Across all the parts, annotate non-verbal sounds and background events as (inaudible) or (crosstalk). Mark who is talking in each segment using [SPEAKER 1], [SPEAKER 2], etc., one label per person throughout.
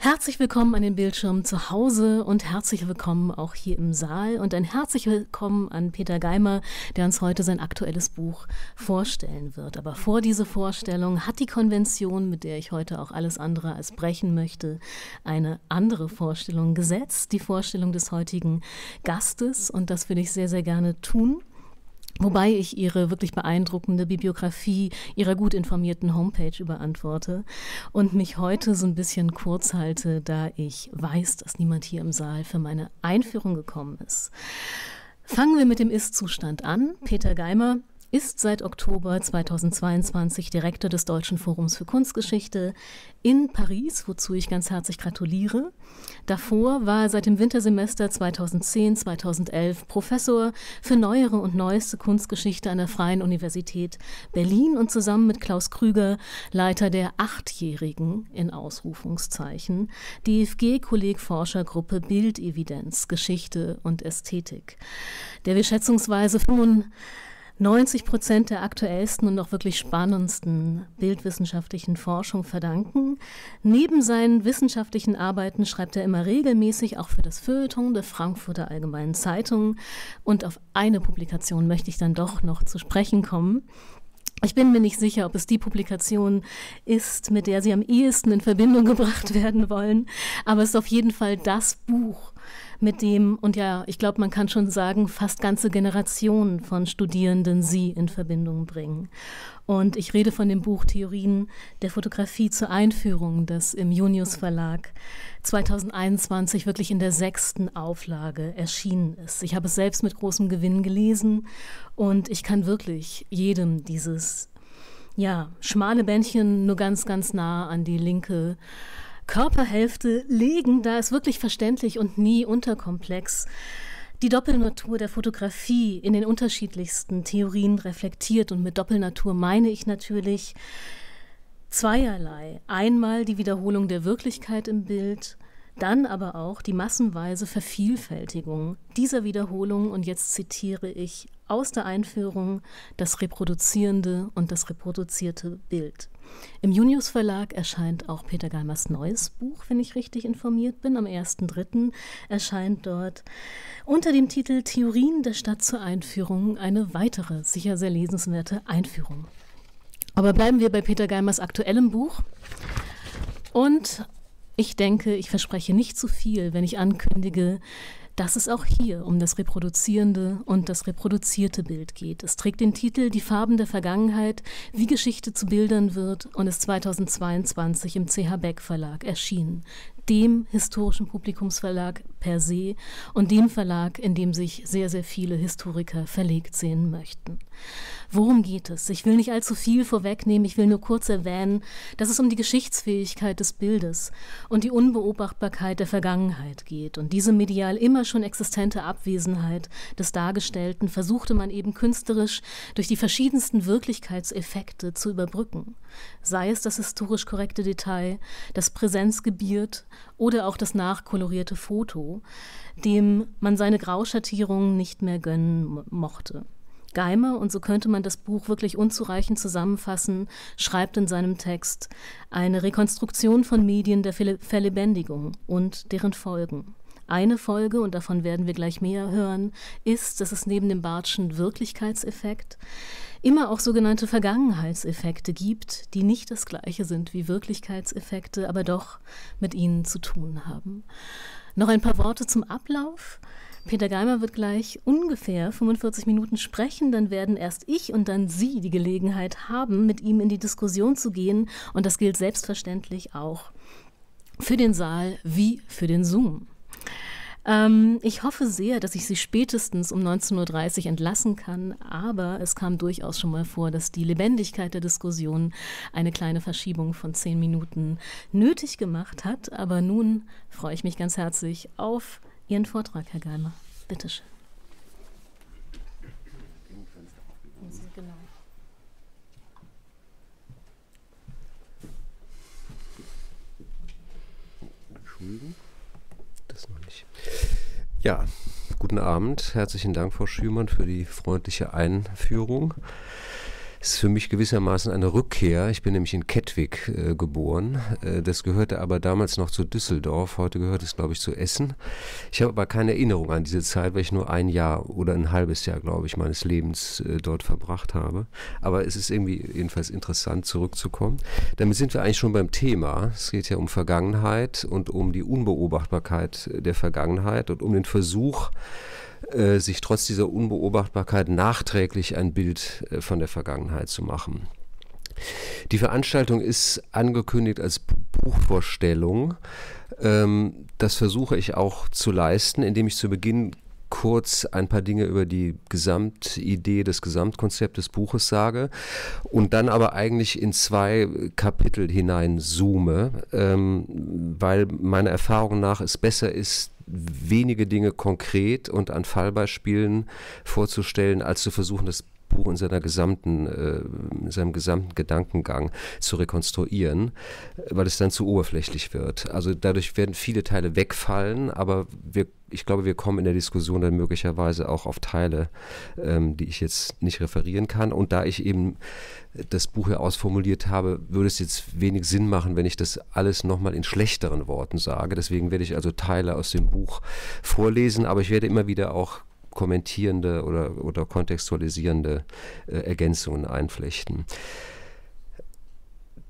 [SPEAKER 1] Herzlich willkommen an den Bildschirmen zu Hause und herzlich willkommen auch hier im Saal und ein herzlich willkommen an Peter Geimer, der uns heute sein aktuelles Buch vorstellen wird. Aber vor diese Vorstellung hat die Konvention, mit der ich heute auch alles andere als brechen möchte, eine andere Vorstellung gesetzt, die Vorstellung des heutigen Gastes und das würde ich sehr, sehr gerne tun. Wobei ich ihre wirklich beeindruckende Bibliografie ihrer gut informierten Homepage überantworte und mich heute so ein bisschen kurz halte, da ich weiß, dass niemand hier im Saal für meine Einführung gekommen ist. Fangen wir mit dem Ist-Zustand an. Peter Geimer ist seit Oktober 2022 Direktor des Deutschen Forums für Kunstgeschichte in Paris, wozu ich ganz herzlich gratuliere. Davor war er seit dem Wintersemester 2010-2011 Professor für neuere und neueste Kunstgeschichte an der Freien Universität Berlin und zusammen mit Klaus Krüger Leiter der achtjährigen in Ausrufungszeichen dfg kollegforschergruppe Bildevidenz, Geschichte und Ästhetik, der wir schätzungsweise 35 90 Prozent der aktuellsten und auch wirklich spannendsten bildwissenschaftlichen Forschung verdanken. Neben seinen wissenschaftlichen Arbeiten schreibt er immer regelmäßig auch für das Feuilleton der Frankfurter Allgemeinen Zeitung. Und auf eine Publikation möchte ich dann doch noch zu sprechen kommen. Ich bin mir nicht sicher, ob es die Publikation ist, mit der Sie am ehesten in Verbindung (laughs) gebracht werden wollen, aber es ist auf jeden Fall das Buch, mit dem, und ja, ich glaube, man kann schon sagen, fast ganze Generationen von Studierenden sie in Verbindung bringen. Und ich rede von dem Buch Theorien der Fotografie zur Einführung, das im Junius Verlag 2021 wirklich in der sechsten Auflage erschienen ist. Ich habe es selbst mit großem Gewinn gelesen und ich kann wirklich jedem dieses ja, schmale Bändchen nur ganz, ganz nah an die linke Körperhälfte legen, da ist wirklich verständlich und nie unterkomplex. Die Doppelnatur der Fotografie in den unterschiedlichsten Theorien reflektiert und mit Doppelnatur meine ich natürlich zweierlei. Einmal die Wiederholung der Wirklichkeit im Bild, dann aber auch die massenweise Vervielfältigung dieser Wiederholung und jetzt zitiere ich aus der Einführung das reproduzierende und das reproduzierte Bild. Im Junius Verlag erscheint auch Peter Geimers neues Buch, wenn ich richtig informiert bin. Am 1.3. erscheint dort unter dem Titel Theorien der Stadt zur Einführung eine weitere, sicher sehr lesenswerte Einführung. Aber bleiben wir bei Peter Geimers aktuellem Buch. Und ich denke, ich verspreche nicht zu viel, wenn ich ankündige, dass es auch hier um das reproduzierende und das reproduzierte Bild geht. Es trägt den Titel Die Farben der Vergangenheit, wie Geschichte zu Bildern wird und ist 2022 im CH Beck Verlag erschienen, dem historischen Publikumsverlag per se und dem Verlag, in dem sich sehr, sehr viele Historiker verlegt sehen möchten. Worum geht es? Ich will nicht allzu viel vorwegnehmen, ich will nur kurz erwähnen, dass es um die Geschichtsfähigkeit des Bildes und die Unbeobachtbarkeit der Vergangenheit geht. Und diese medial immer schon existente Abwesenheit des Dargestellten versuchte man eben künstlerisch durch die verschiedensten Wirklichkeitseffekte zu überbrücken. Sei es das historisch korrekte Detail, das Präsenzgebiert oder auch das nachkolorierte Foto, dem man seine Grauschattierungen nicht mehr gönnen mochte. Geimer, und so könnte man das Buch wirklich unzureichend zusammenfassen, schreibt in seinem Text eine Rekonstruktion von Medien der Verlebendigung und deren Folgen. Eine Folge, und davon werden wir gleich mehr hören, ist, dass es neben dem Bartschen Wirklichkeitseffekt immer auch sogenannte Vergangenheitseffekte gibt, die nicht das gleiche sind wie Wirklichkeitseffekte, aber doch mit ihnen zu tun haben. Noch ein paar Worte zum Ablauf. Peter Geimer wird gleich ungefähr 45 Minuten sprechen, dann werden erst ich und dann Sie die Gelegenheit haben, mit ihm in die Diskussion zu gehen und das gilt selbstverständlich auch für den Saal wie für den Zoom. Ähm, ich hoffe sehr, dass ich Sie spätestens um 19.30 Uhr entlassen kann, aber es kam durchaus schon mal vor, dass die Lebendigkeit der Diskussion eine kleine Verschiebung von zehn Minuten nötig gemacht hat. Aber nun freue ich mich ganz herzlich auf Ihren Vortrag, Herr Geimer. Bitteschön. Genau.
[SPEAKER 2] Entschuldigung, das noch nicht. Ja, guten Abend. Herzlichen Dank, Frau Schümann, für die freundliche Einführung ist für mich gewissermaßen eine Rückkehr. Ich bin nämlich in Kettwig äh, geboren. Äh, das gehörte aber damals noch zu Düsseldorf. Heute gehört es, glaube ich, zu Essen. Ich habe aber keine Erinnerung an diese Zeit, weil ich nur ein Jahr oder ein halbes Jahr, glaube ich, meines Lebens äh, dort verbracht habe. Aber es ist irgendwie jedenfalls interessant, zurückzukommen. Damit sind wir eigentlich schon beim Thema. Es geht ja um Vergangenheit und um die Unbeobachtbarkeit der Vergangenheit und um den Versuch, äh, sich trotz dieser Unbeobachtbarkeit nachträglich ein Bild äh, von der Vergangenheit zu machen. Die Veranstaltung ist angekündigt als Buchvorstellung. Ähm, das versuche ich auch zu leisten, indem ich zu Beginn kurz ein paar Dinge über die Gesamtidee, das Gesamtkonzept des Buches sage und dann aber eigentlich in zwei Kapitel hinein zoome, ähm, weil meiner Erfahrung nach es besser ist, wenige Dinge konkret und an Fallbeispielen vorzustellen, als zu versuchen, das Buch in, seiner gesamten, äh, seinem gesamten Gedankengang zu rekonstruieren, weil es dann zu oberflächlich wird. Also dadurch werden viele Teile wegfallen, aber wir, ich glaube, wir kommen in der Diskussion dann möglicherweise auch auf Teile, ähm, die ich jetzt nicht referieren kann. Und da ich eben das Buch ja ausformuliert habe, würde es jetzt wenig Sinn machen, wenn ich das alles nochmal in schlechteren Worten sage. Deswegen werde ich also Teile aus dem Buch vorlesen, aber ich werde immer wieder auch kommentierende oder, oder kontextualisierende äh, Ergänzungen einflechten.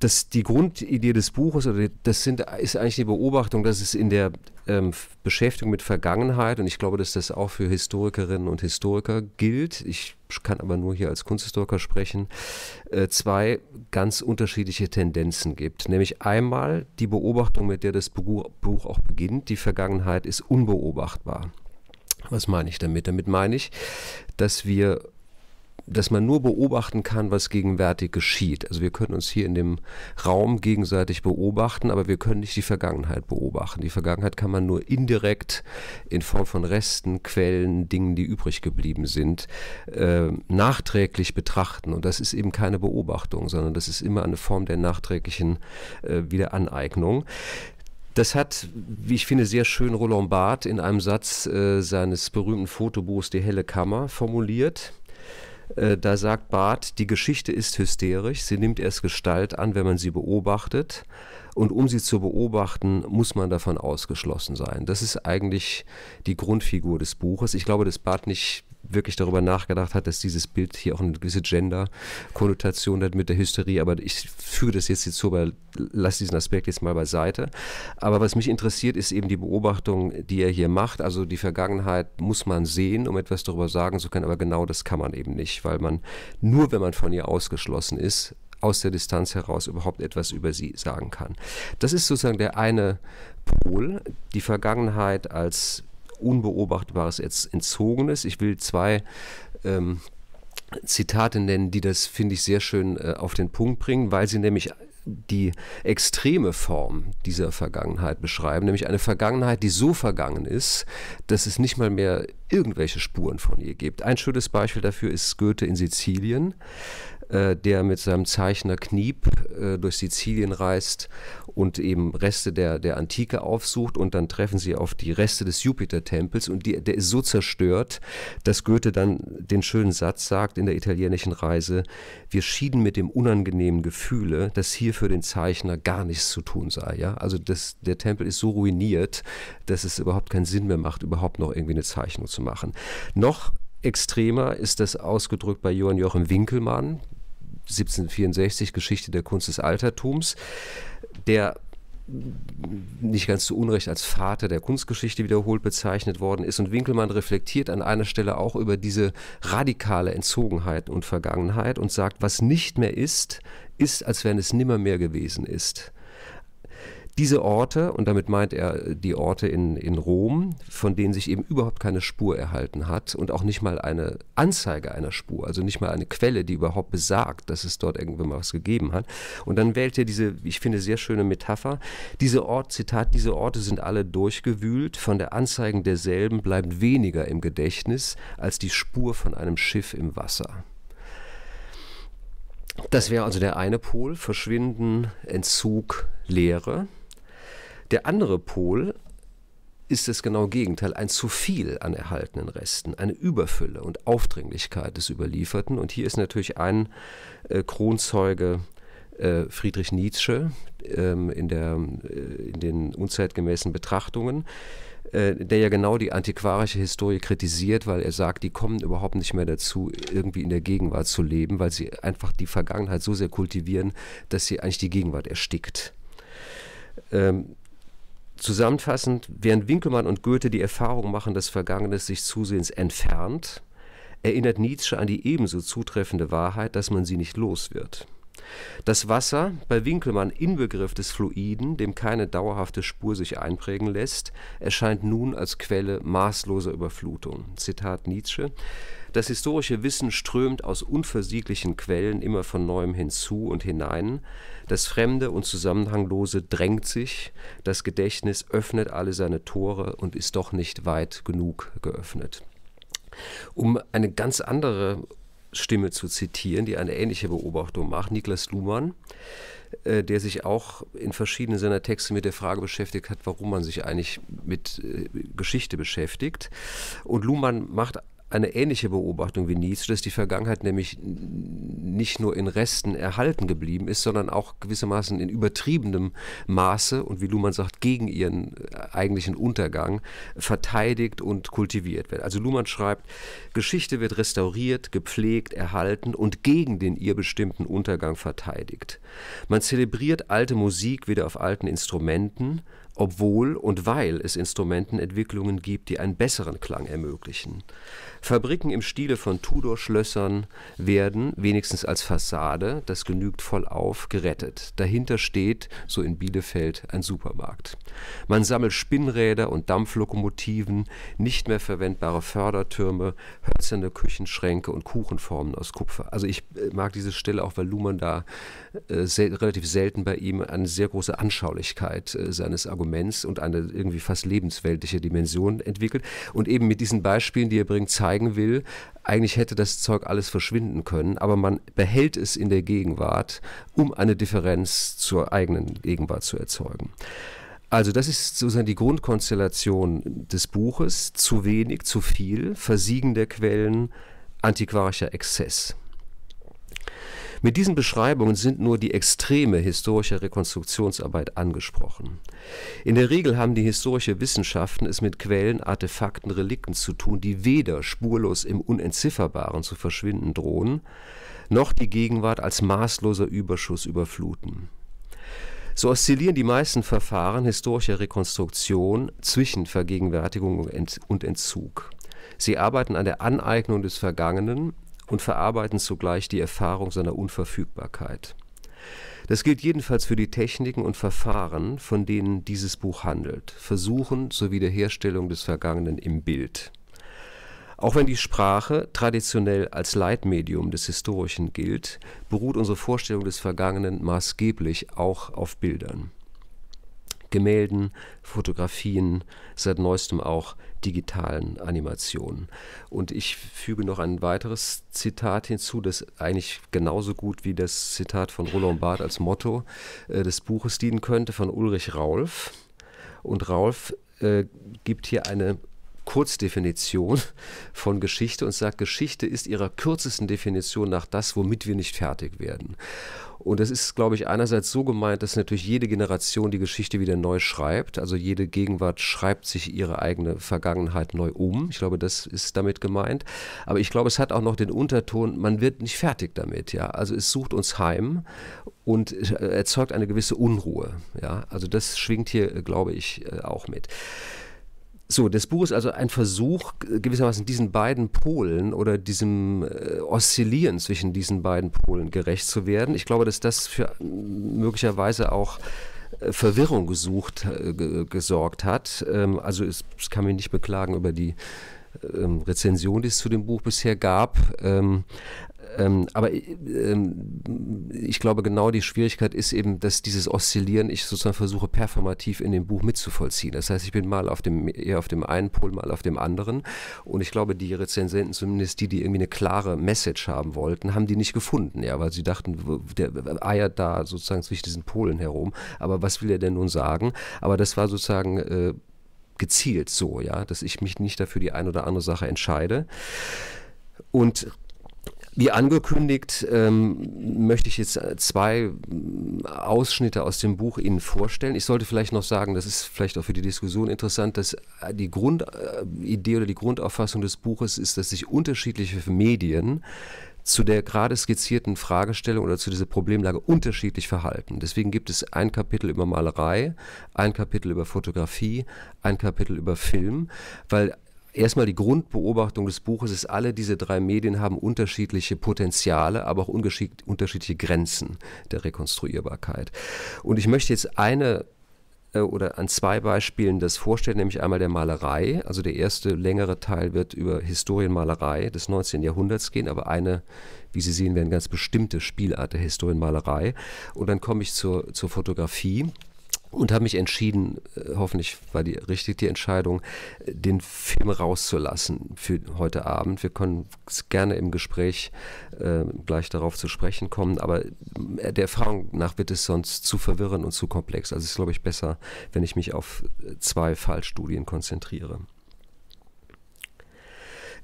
[SPEAKER 2] Das, die Grundidee des Buches oder das sind, ist eigentlich die Beobachtung, dass es in der ähm, Beschäftigung mit Vergangenheit und ich glaube, dass das auch für Historikerinnen und Historiker gilt. Ich kann aber nur hier als Kunsthistoriker sprechen, äh, zwei ganz unterschiedliche Tendenzen gibt. Nämlich einmal die Beobachtung, mit der das Buch auch beginnt, die Vergangenheit ist unbeobachtbar. Was meine ich damit? Damit meine ich, dass wir dass man nur beobachten kann, was gegenwärtig geschieht. Also wir können uns hier in dem Raum gegenseitig beobachten, aber wir können nicht die Vergangenheit beobachten. Die Vergangenheit kann man nur indirekt in Form von Resten, Quellen, Dingen, die übrig geblieben sind, äh, nachträglich betrachten. Und das ist eben keine Beobachtung, sondern das ist immer eine Form der nachträglichen äh, Wiederaneignung. Das hat, wie ich finde, sehr schön Roland Barth in einem Satz äh, seines berühmten Fotobuchs Die helle Kammer formuliert. Äh, da sagt Barth, die Geschichte ist hysterisch, sie nimmt erst Gestalt an, wenn man sie beobachtet. Und um sie zu beobachten, muss man davon ausgeschlossen sein. Das ist eigentlich die Grundfigur des Buches. Ich glaube, dass Barth nicht wirklich darüber nachgedacht hat, dass dieses Bild hier auch eine gewisse Gender-Konnotation hat mit der Hysterie. Aber ich führe das jetzt, jetzt so, weil lass diesen Aspekt jetzt mal beiseite. Aber was mich interessiert, ist eben die Beobachtung, die er hier macht. Also die Vergangenheit muss man sehen, um etwas darüber sagen zu können. Aber genau das kann man eben nicht, weil man nur, wenn man von ihr ausgeschlossen ist, aus der Distanz heraus überhaupt etwas über sie sagen kann. Das ist sozusagen der eine Pol, die Vergangenheit als Unbeobachtbares Entzogenes. Ich will zwei ähm, Zitate nennen, die das, finde ich, sehr schön äh, auf den Punkt bringen, weil sie nämlich die extreme Form dieser Vergangenheit beschreiben, nämlich eine Vergangenheit, die so vergangen ist, dass es nicht mal mehr irgendwelche Spuren von ihr gibt. Ein schönes Beispiel dafür ist Goethe in Sizilien. Äh, der mit seinem Zeichner Kniep äh, durch Sizilien reist und eben Reste der, der Antike aufsucht und dann treffen sie auf die Reste des Jupiter-Tempels und die, der ist so zerstört, dass Goethe dann den schönen Satz sagt in der italienischen Reise, wir schieden mit dem unangenehmen Gefühle, dass hier für den Zeichner gar nichts zu tun sei. Ja? Also das, der Tempel ist so ruiniert, dass es überhaupt keinen Sinn mehr macht, überhaupt noch irgendwie eine Zeichnung zu machen. Noch extremer ist das ausgedrückt bei Johann Joachim Winkelmann, 1764 Geschichte der Kunst des Altertums, der nicht ganz zu Unrecht als Vater der Kunstgeschichte wiederholt bezeichnet worden ist. Und Winkelmann reflektiert an einer Stelle auch über diese radikale Entzogenheit und Vergangenheit und sagt, was nicht mehr ist, ist, als wenn es nimmer mehr gewesen ist. Diese Orte, und damit meint er äh, die Orte in, in Rom, von denen sich eben überhaupt keine Spur erhalten hat und auch nicht mal eine Anzeige einer Spur, also nicht mal eine Quelle, die überhaupt besagt, dass es dort irgendwann mal was gegeben hat. Und dann wählt er diese, ich finde, sehr schöne Metapher. Diese Orte, Zitat, diese Orte sind alle durchgewühlt, von der Anzeigen derselben bleibt weniger im Gedächtnis als die Spur von einem Schiff im Wasser. Das wäre also der eine Pol, Verschwinden, Entzug, Leere. Der andere Pol ist das genaue Gegenteil, ein zu viel an erhaltenen Resten, eine Überfülle und Aufdringlichkeit des Überlieferten. Und hier ist natürlich ein äh, Kronzeuge äh, Friedrich Nietzsche ähm, in, der, äh, in den unzeitgemäßen Betrachtungen, äh, der ja genau die antiquarische Historie kritisiert, weil er sagt, die kommen überhaupt nicht mehr dazu, irgendwie in der Gegenwart zu leben, weil sie einfach die Vergangenheit so sehr kultivieren, dass sie eigentlich die Gegenwart erstickt. Ähm, Zusammenfassend, während Winkelmann und Goethe die Erfahrung machen, dass Vergangenes sich zusehends entfernt, erinnert Nietzsche an die ebenso zutreffende Wahrheit, dass man sie nicht los wird. Das Wasser, bei Winkelmann Inbegriff des Fluiden, dem keine dauerhafte Spur sich einprägen lässt, erscheint nun als Quelle maßloser Überflutung. Zitat Nietzsche. Das historische Wissen strömt aus unversieglichen Quellen immer von neuem hinzu und hinein. Das Fremde und Zusammenhanglose drängt sich, das Gedächtnis öffnet alle seine Tore und ist doch nicht weit genug geöffnet. Um eine ganz andere Stimme zu zitieren, die eine ähnliche Beobachtung macht, Niklas Luhmann, äh, der sich auch in verschiedenen seiner Texte mit der Frage beschäftigt hat, warum man sich eigentlich mit äh, Geschichte beschäftigt. Und Luhmann macht eine ähnliche Beobachtung wie Nietzsche, dass die Vergangenheit nämlich nicht nur in Resten erhalten geblieben ist, sondern auch gewissermaßen in übertriebenem Maße und wie Luhmann sagt, gegen ihren äh, eigentlichen Untergang verteidigt und kultiviert wird. Also Luhmann schreibt, Geschichte wird restauriert, gepflegt, erhalten und gegen den ihr bestimmten Untergang verteidigt. Man zelebriert alte Musik wieder auf alten Instrumenten, obwohl und weil es Instrumentenentwicklungen gibt, die einen besseren Klang ermöglichen. Fabriken im Stile von Tudor-Schlössern werden, wenigstens als Fassade, das genügt vollauf, gerettet. Dahinter steht, so in Bielefeld, ein Supermarkt. Man sammelt Spinnräder und Dampflokomotiven, nicht mehr verwendbare Fördertürme, hölzerne Küchenschränke und Kuchenformen aus Kupfer. Also ich äh, mag diese Stelle auch, weil Luhmann da äh, sel relativ selten bei ihm eine sehr große Anschaulichkeit äh, seines Arguments und eine irgendwie fast lebensweltliche Dimension entwickelt. Und eben mit diesen Beispielen, die er bringt, zeigt, zeigen will. Eigentlich hätte das Zeug alles verschwinden können, aber man behält es in der Gegenwart, um eine Differenz zur eigenen Gegenwart zu erzeugen. Also das ist sozusagen die Grundkonstellation des Buches. Zu wenig, zu viel, Versiegen der Quellen, antiquarischer Exzess. Mit diesen Beschreibungen sind nur die extreme historische Rekonstruktionsarbeit angesprochen. In der Regel haben die historische Wissenschaften es mit Quellen, Artefakten, Relikten zu tun, die weder spurlos im Unentzifferbaren zu verschwinden drohen, noch die Gegenwart als maßloser Überschuss überfluten. So oszillieren die meisten Verfahren historischer Rekonstruktion zwischen Vergegenwärtigung und Entzug. Sie arbeiten an der Aneignung des Vergangenen, und verarbeiten zugleich die Erfahrung seiner Unverfügbarkeit. Das gilt jedenfalls für die Techniken und Verfahren, von denen dieses Buch handelt, Versuchen sowie der Herstellung des Vergangenen im Bild. Auch wenn die Sprache traditionell als Leitmedium des Historischen gilt, beruht unsere Vorstellung des Vergangenen maßgeblich auch auf Bildern. Gemälden, Fotografien, seit neuestem auch digitalen Animationen. Und ich füge noch ein weiteres Zitat hinzu, das eigentlich genauso gut wie das Zitat von Roland Barth als Motto äh, des Buches dienen könnte, von Ulrich Raulf. Und Raulf äh, gibt hier eine Kurzdefinition von Geschichte und sagt, Geschichte ist ihrer kürzesten Definition nach das, womit wir nicht fertig werden. Und das ist, glaube ich, einerseits so gemeint, dass natürlich jede Generation die Geschichte wieder neu schreibt. Also jede Gegenwart schreibt sich ihre eigene Vergangenheit neu um. Ich glaube, das ist damit gemeint. Aber ich glaube, es hat auch noch den Unterton, man wird nicht fertig damit. Ja? Also es sucht uns heim und erzeugt eine gewisse Unruhe. Ja? Also das schwingt hier, äh, glaube ich, äh, auch mit. So, das Buch ist also ein Versuch, gewissermaßen diesen beiden Polen oder diesem äh, Oszillieren zwischen diesen beiden Polen gerecht zu werden. Ich glaube, dass das für mm, möglicherweise auch äh, Verwirrung gesucht, äh, gesorgt hat. Ähm, also es, es kann mich nicht beklagen über die ähm, Rezension, die es zu dem Buch bisher gab. Ähm, ähm, aber äh, ähm, ich glaube, genau die Schwierigkeit ist eben, dass dieses Oszillieren ich sozusagen versuche, performativ in dem Buch mitzuvollziehen. Das heißt, ich bin mal auf dem, eher auf dem einen Pol, mal auf dem anderen. Und ich glaube, die Rezensenten, zumindest die, die irgendwie eine klare Message haben wollten, haben die nicht gefunden, ja, weil sie dachten, der eiert da sozusagen zwischen diesen Polen herum. Aber was will er denn nun sagen? Aber das war sozusagen. Äh, gezielt so, ja, dass ich mich nicht dafür die eine oder andere Sache entscheide. Und wie angekündigt, ähm, möchte ich jetzt äh, zwei äh, Ausschnitte aus dem Buch Ihnen vorstellen. Ich sollte vielleicht noch sagen, das ist vielleicht auch für die Diskussion interessant, dass äh, die Grundidee oder die Grundauffassung des Buches ist, dass sich unterschiedliche Medien zu der gerade skizzierten Fragestellung oder zu dieser Problemlage unterschiedlich verhalten. Deswegen gibt es ein Kapitel über Malerei, ein Kapitel über Fotografie, ein Kapitel über Film, weil erstmal die Grundbeobachtung des Buches ist, alle diese drei Medien haben unterschiedliche Potenziale, aber auch unterschiedliche Grenzen der Rekonstruierbarkeit. Und ich möchte jetzt eine äh, oder an zwei Beispielen das vorstellen, nämlich einmal der Malerei. Also der erste längere Teil wird über Historienmalerei des 19. Jahrhunderts gehen, aber eine, wie Sie sehen werden, ganz bestimmte Spielart der Historienmalerei. Und dann komme ich zur, zur Fotografie und habe mich entschieden, äh, hoffentlich war die richtig die Entscheidung, äh, den Film rauszulassen für heute Abend. Wir können gerne im Gespräch äh, gleich darauf zu sprechen kommen, aber äh, der Erfahrung nach wird es sonst zu verwirrend und zu komplex. Also es ist, glaube ich, besser, wenn ich mich auf zwei Fallstudien konzentriere.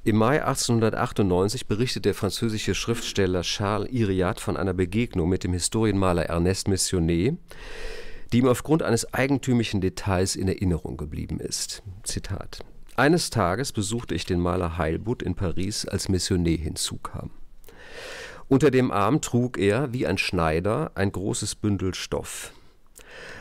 [SPEAKER 2] Im Mai 1898 berichtet der französische Schriftsteller Charles Iriart von einer Begegnung mit dem Historienmaler Ernest Missionnet die ihm aufgrund eines eigentümlichen Details in Erinnerung geblieben ist. Zitat. Eines Tages besuchte ich den Maler Heilbutt in Paris, als Missionar hinzukam. Unter dem Arm trug er, wie ein Schneider, ein großes Bündel Stoff.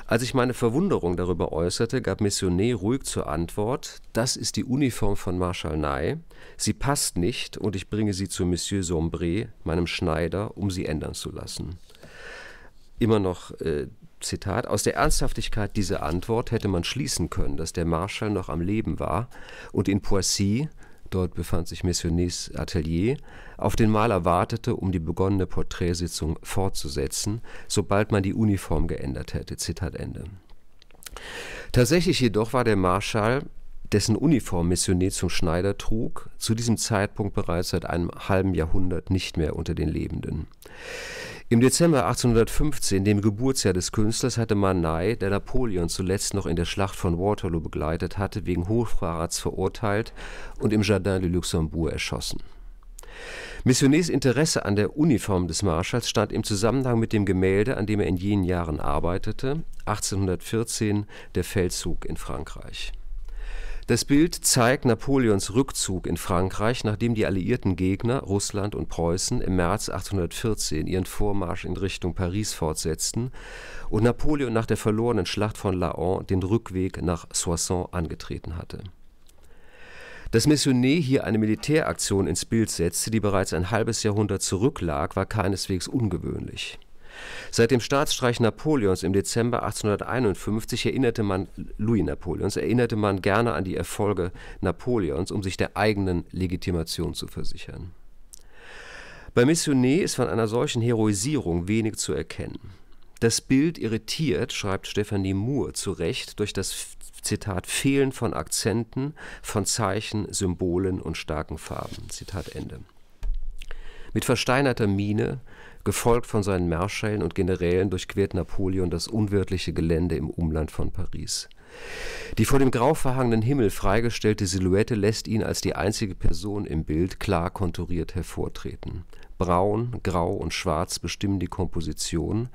[SPEAKER 2] Als ich meine Verwunderung darüber äußerte, gab Missionet ruhig zur Antwort, das ist die Uniform von Marshal Ney, sie passt nicht und ich bringe sie zu Monsieur Sombré, meinem Schneider, um sie ändern zu lassen. Immer noch äh, Zitat, aus der Ernsthaftigkeit dieser Antwort hätte man schließen können, dass der Marschall noch am Leben war und in Poissy, dort befand sich Messionnés Atelier, auf den Maler wartete, um die begonnene Porträtsitzung fortzusetzen, sobald man die Uniform geändert hätte. Zitat Ende. Tatsächlich jedoch war der Marschall, dessen Uniform Missionet zum Schneider trug, zu diesem Zeitpunkt bereits seit einem halben Jahrhundert nicht mehr unter den Lebenden. Im Dezember 1815, dem Geburtsjahr des Künstlers, hatte Manet, der Napoleon zuletzt noch in der Schlacht von Waterloo begleitet hatte, wegen Hochverrats verurteilt und im Jardin du Luxembourg erschossen. Missionnets Interesse an der Uniform des Marschalls stand im Zusammenhang mit dem Gemälde, an dem er in jenen Jahren arbeitete, 1814 der Feldzug in Frankreich das Bild zeigt Napoleons Rückzug in Frankreich, nachdem die alliierten Gegner, Russland und Preußen, im März 1814 ihren Vormarsch in Richtung Paris fortsetzten und Napoleon nach der verlorenen Schlacht von Laon den Rückweg nach Soissons angetreten hatte. Dass Meissonier hier eine Militäraktion ins Bild setzte, die bereits ein halbes Jahrhundert zurücklag, war keineswegs ungewöhnlich. Seit dem Staatsstreich Napoleons im Dezember 1851 erinnerte man Louis Napoleons, erinnerte man gerne an die Erfolge Napoleons, um sich der eigenen Legitimation zu versichern. Bei Missionet ist von einer solchen Heroisierung wenig zu erkennen. Das Bild irritiert, schreibt Stephanie Moore zu Recht, durch das Zitat Fehlen von Akzenten, von Zeichen, Symbolen und starken Farben. Zitat Ende. Mit versteinerter Miene, Gefolgt von seinen Marschällen und Generälen durchquert Napoleon das unwirtliche Gelände im Umland von Paris. Die vor dem grau verhangenen Himmel freigestellte Silhouette lässt ihn als die einzige Person im Bild klar konturiert hervortreten. Braun, Grau und Schwarz bestimmen die Komposition.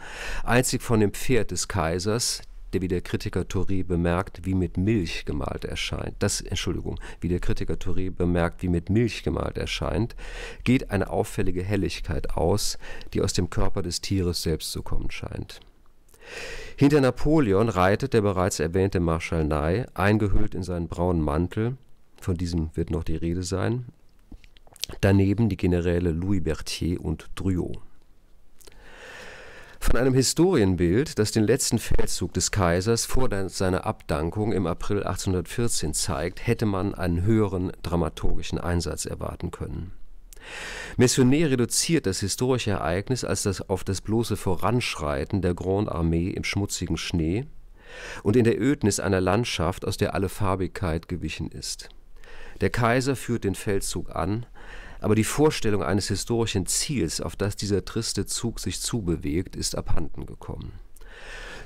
[SPEAKER 2] Einzig von dem Pferd des Kaisers, der wie der Kritiker Touré bemerkt, wie mit Milch gemalt erscheint. Das Entschuldigung, wie der Kritiker Touré bemerkt, wie mit Milch gemalt erscheint, geht eine auffällige Helligkeit aus, die aus dem Körper des Tieres selbst zu kommen scheint. Hinter Napoleon reitet der bereits erwähnte Marschall Ney, eingehüllt in seinen braunen Mantel, von diesem wird noch die Rede sein, daneben die Generäle Louis Berthier und Driot. Von einem Historienbild, das den letzten Feldzug des Kaisers vor seiner Abdankung im April 1814 zeigt, hätte man einen höheren dramaturgischen Einsatz erwarten können. Meissonier reduziert das historische Ereignis als das auf das bloße Voranschreiten der Grande Armee im schmutzigen Schnee und in der Ödnis einer Landschaft, aus der alle Farbigkeit gewichen ist. Der Kaiser führt den Feldzug an, aber die Vorstellung eines historischen Ziels, auf das dieser triste Zug sich zubewegt, ist abhanden gekommen.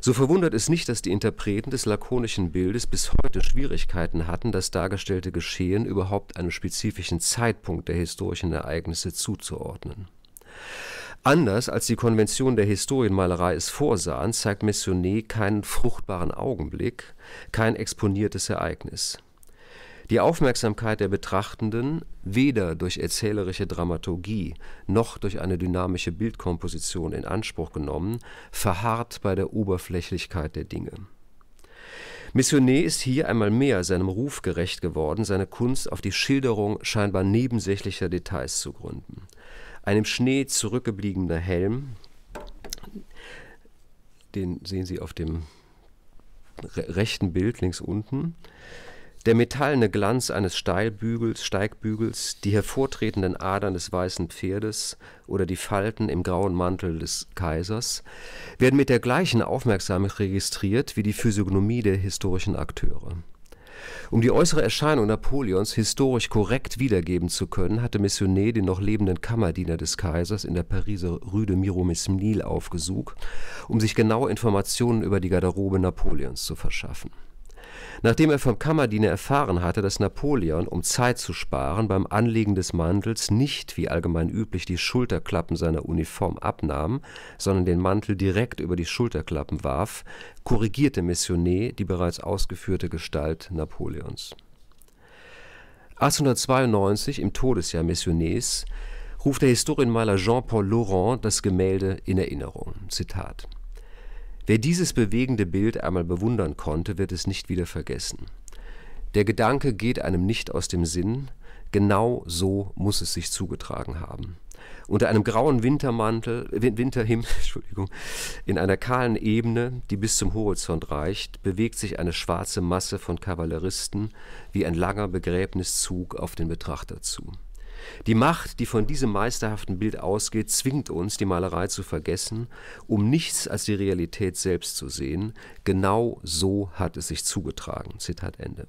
[SPEAKER 2] So verwundert es nicht, dass die Interpreten des lakonischen Bildes bis heute Schwierigkeiten hatten, das dargestellte Geschehen überhaupt einem spezifischen Zeitpunkt der historischen Ereignisse zuzuordnen. Anders als die Konvention der Historienmalerei es vorsahen, zeigt Messonnet keinen fruchtbaren Augenblick, kein exponiertes Ereignis die Aufmerksamkeit der Betrachtenden weder durch erzählerische Dramaturgie noch durch eine dynamische Bildkomposition in Anspruch genommen, verharrt bei der Oberflächlichkeit der Dinge. Missionet ist hier einmal mehr seinem Ruf gerecht geworden, seine Kunst auf die Schilderung scheinbar nebensächlicher Details zu gründen. Ein im Schnee zurückgebliebener Helm, den sehen Sie auf dem rechten Bild links unten, der metallene Glanz eines Steilbügels Steigbügels, die hervortretenden Adern des weißen Pferdes oder die Falten im grauen Mantel des Kaisers werden mit der gleichen Aufmerksamkeit registriert wie die Physiognomie der historischen Akteure. Um die äußere Erscheinung Napoleons historisch korrekt wiedergeben zu können, hatte Missionet den noch lebenden Kammerdiener des Kaisers in der Pariser Rue de Miromesnil aufgesucht, um sich genaue Informationen über die Garderobe Napoleons zu verschaffen Nachdem er vom Kammerdiener erfahren hatte, dass Napoleon, um Zeit zu sparen, beim Anlegen des Mantels nicht wie allgemein üblich die Schulterklappen seiner Uniform abnahm, sondern den Mantel direkt über die Schulterklappen warf, korrigierte Missionet die bereits ausgeführte Gestalt Napoleons. 1892, im Todesjahr Missionets, ruft der Historienmaler Jean-Paul Laurent das Gemälde in Erinnerung. Zitat Wer dieses bewegende Bild einmal bewundern konnte, wird es nicht wieder vergessen. Der Gedanke geht einem nicht aus dem Sinn, genau so muss es sich zugetragen haben. Unter einem grauen Wintermantel, Winterhimmel, (laughs) Entschuldigung, in einer kahlen Ebene, die bis zum Horizont reicht, bewegt sich eine schwarze Masse von Kavalleristen wie ein langer Begräbniszug auf den Betrachter zu. Die Macht, die von diesem meisterhaften Bild ausgeht, zwingt uns, die Malerei zu vergessen, um nichts als die Realität selbst zu sehen. Genau so hat es sich zugetragen. Zitat Ende.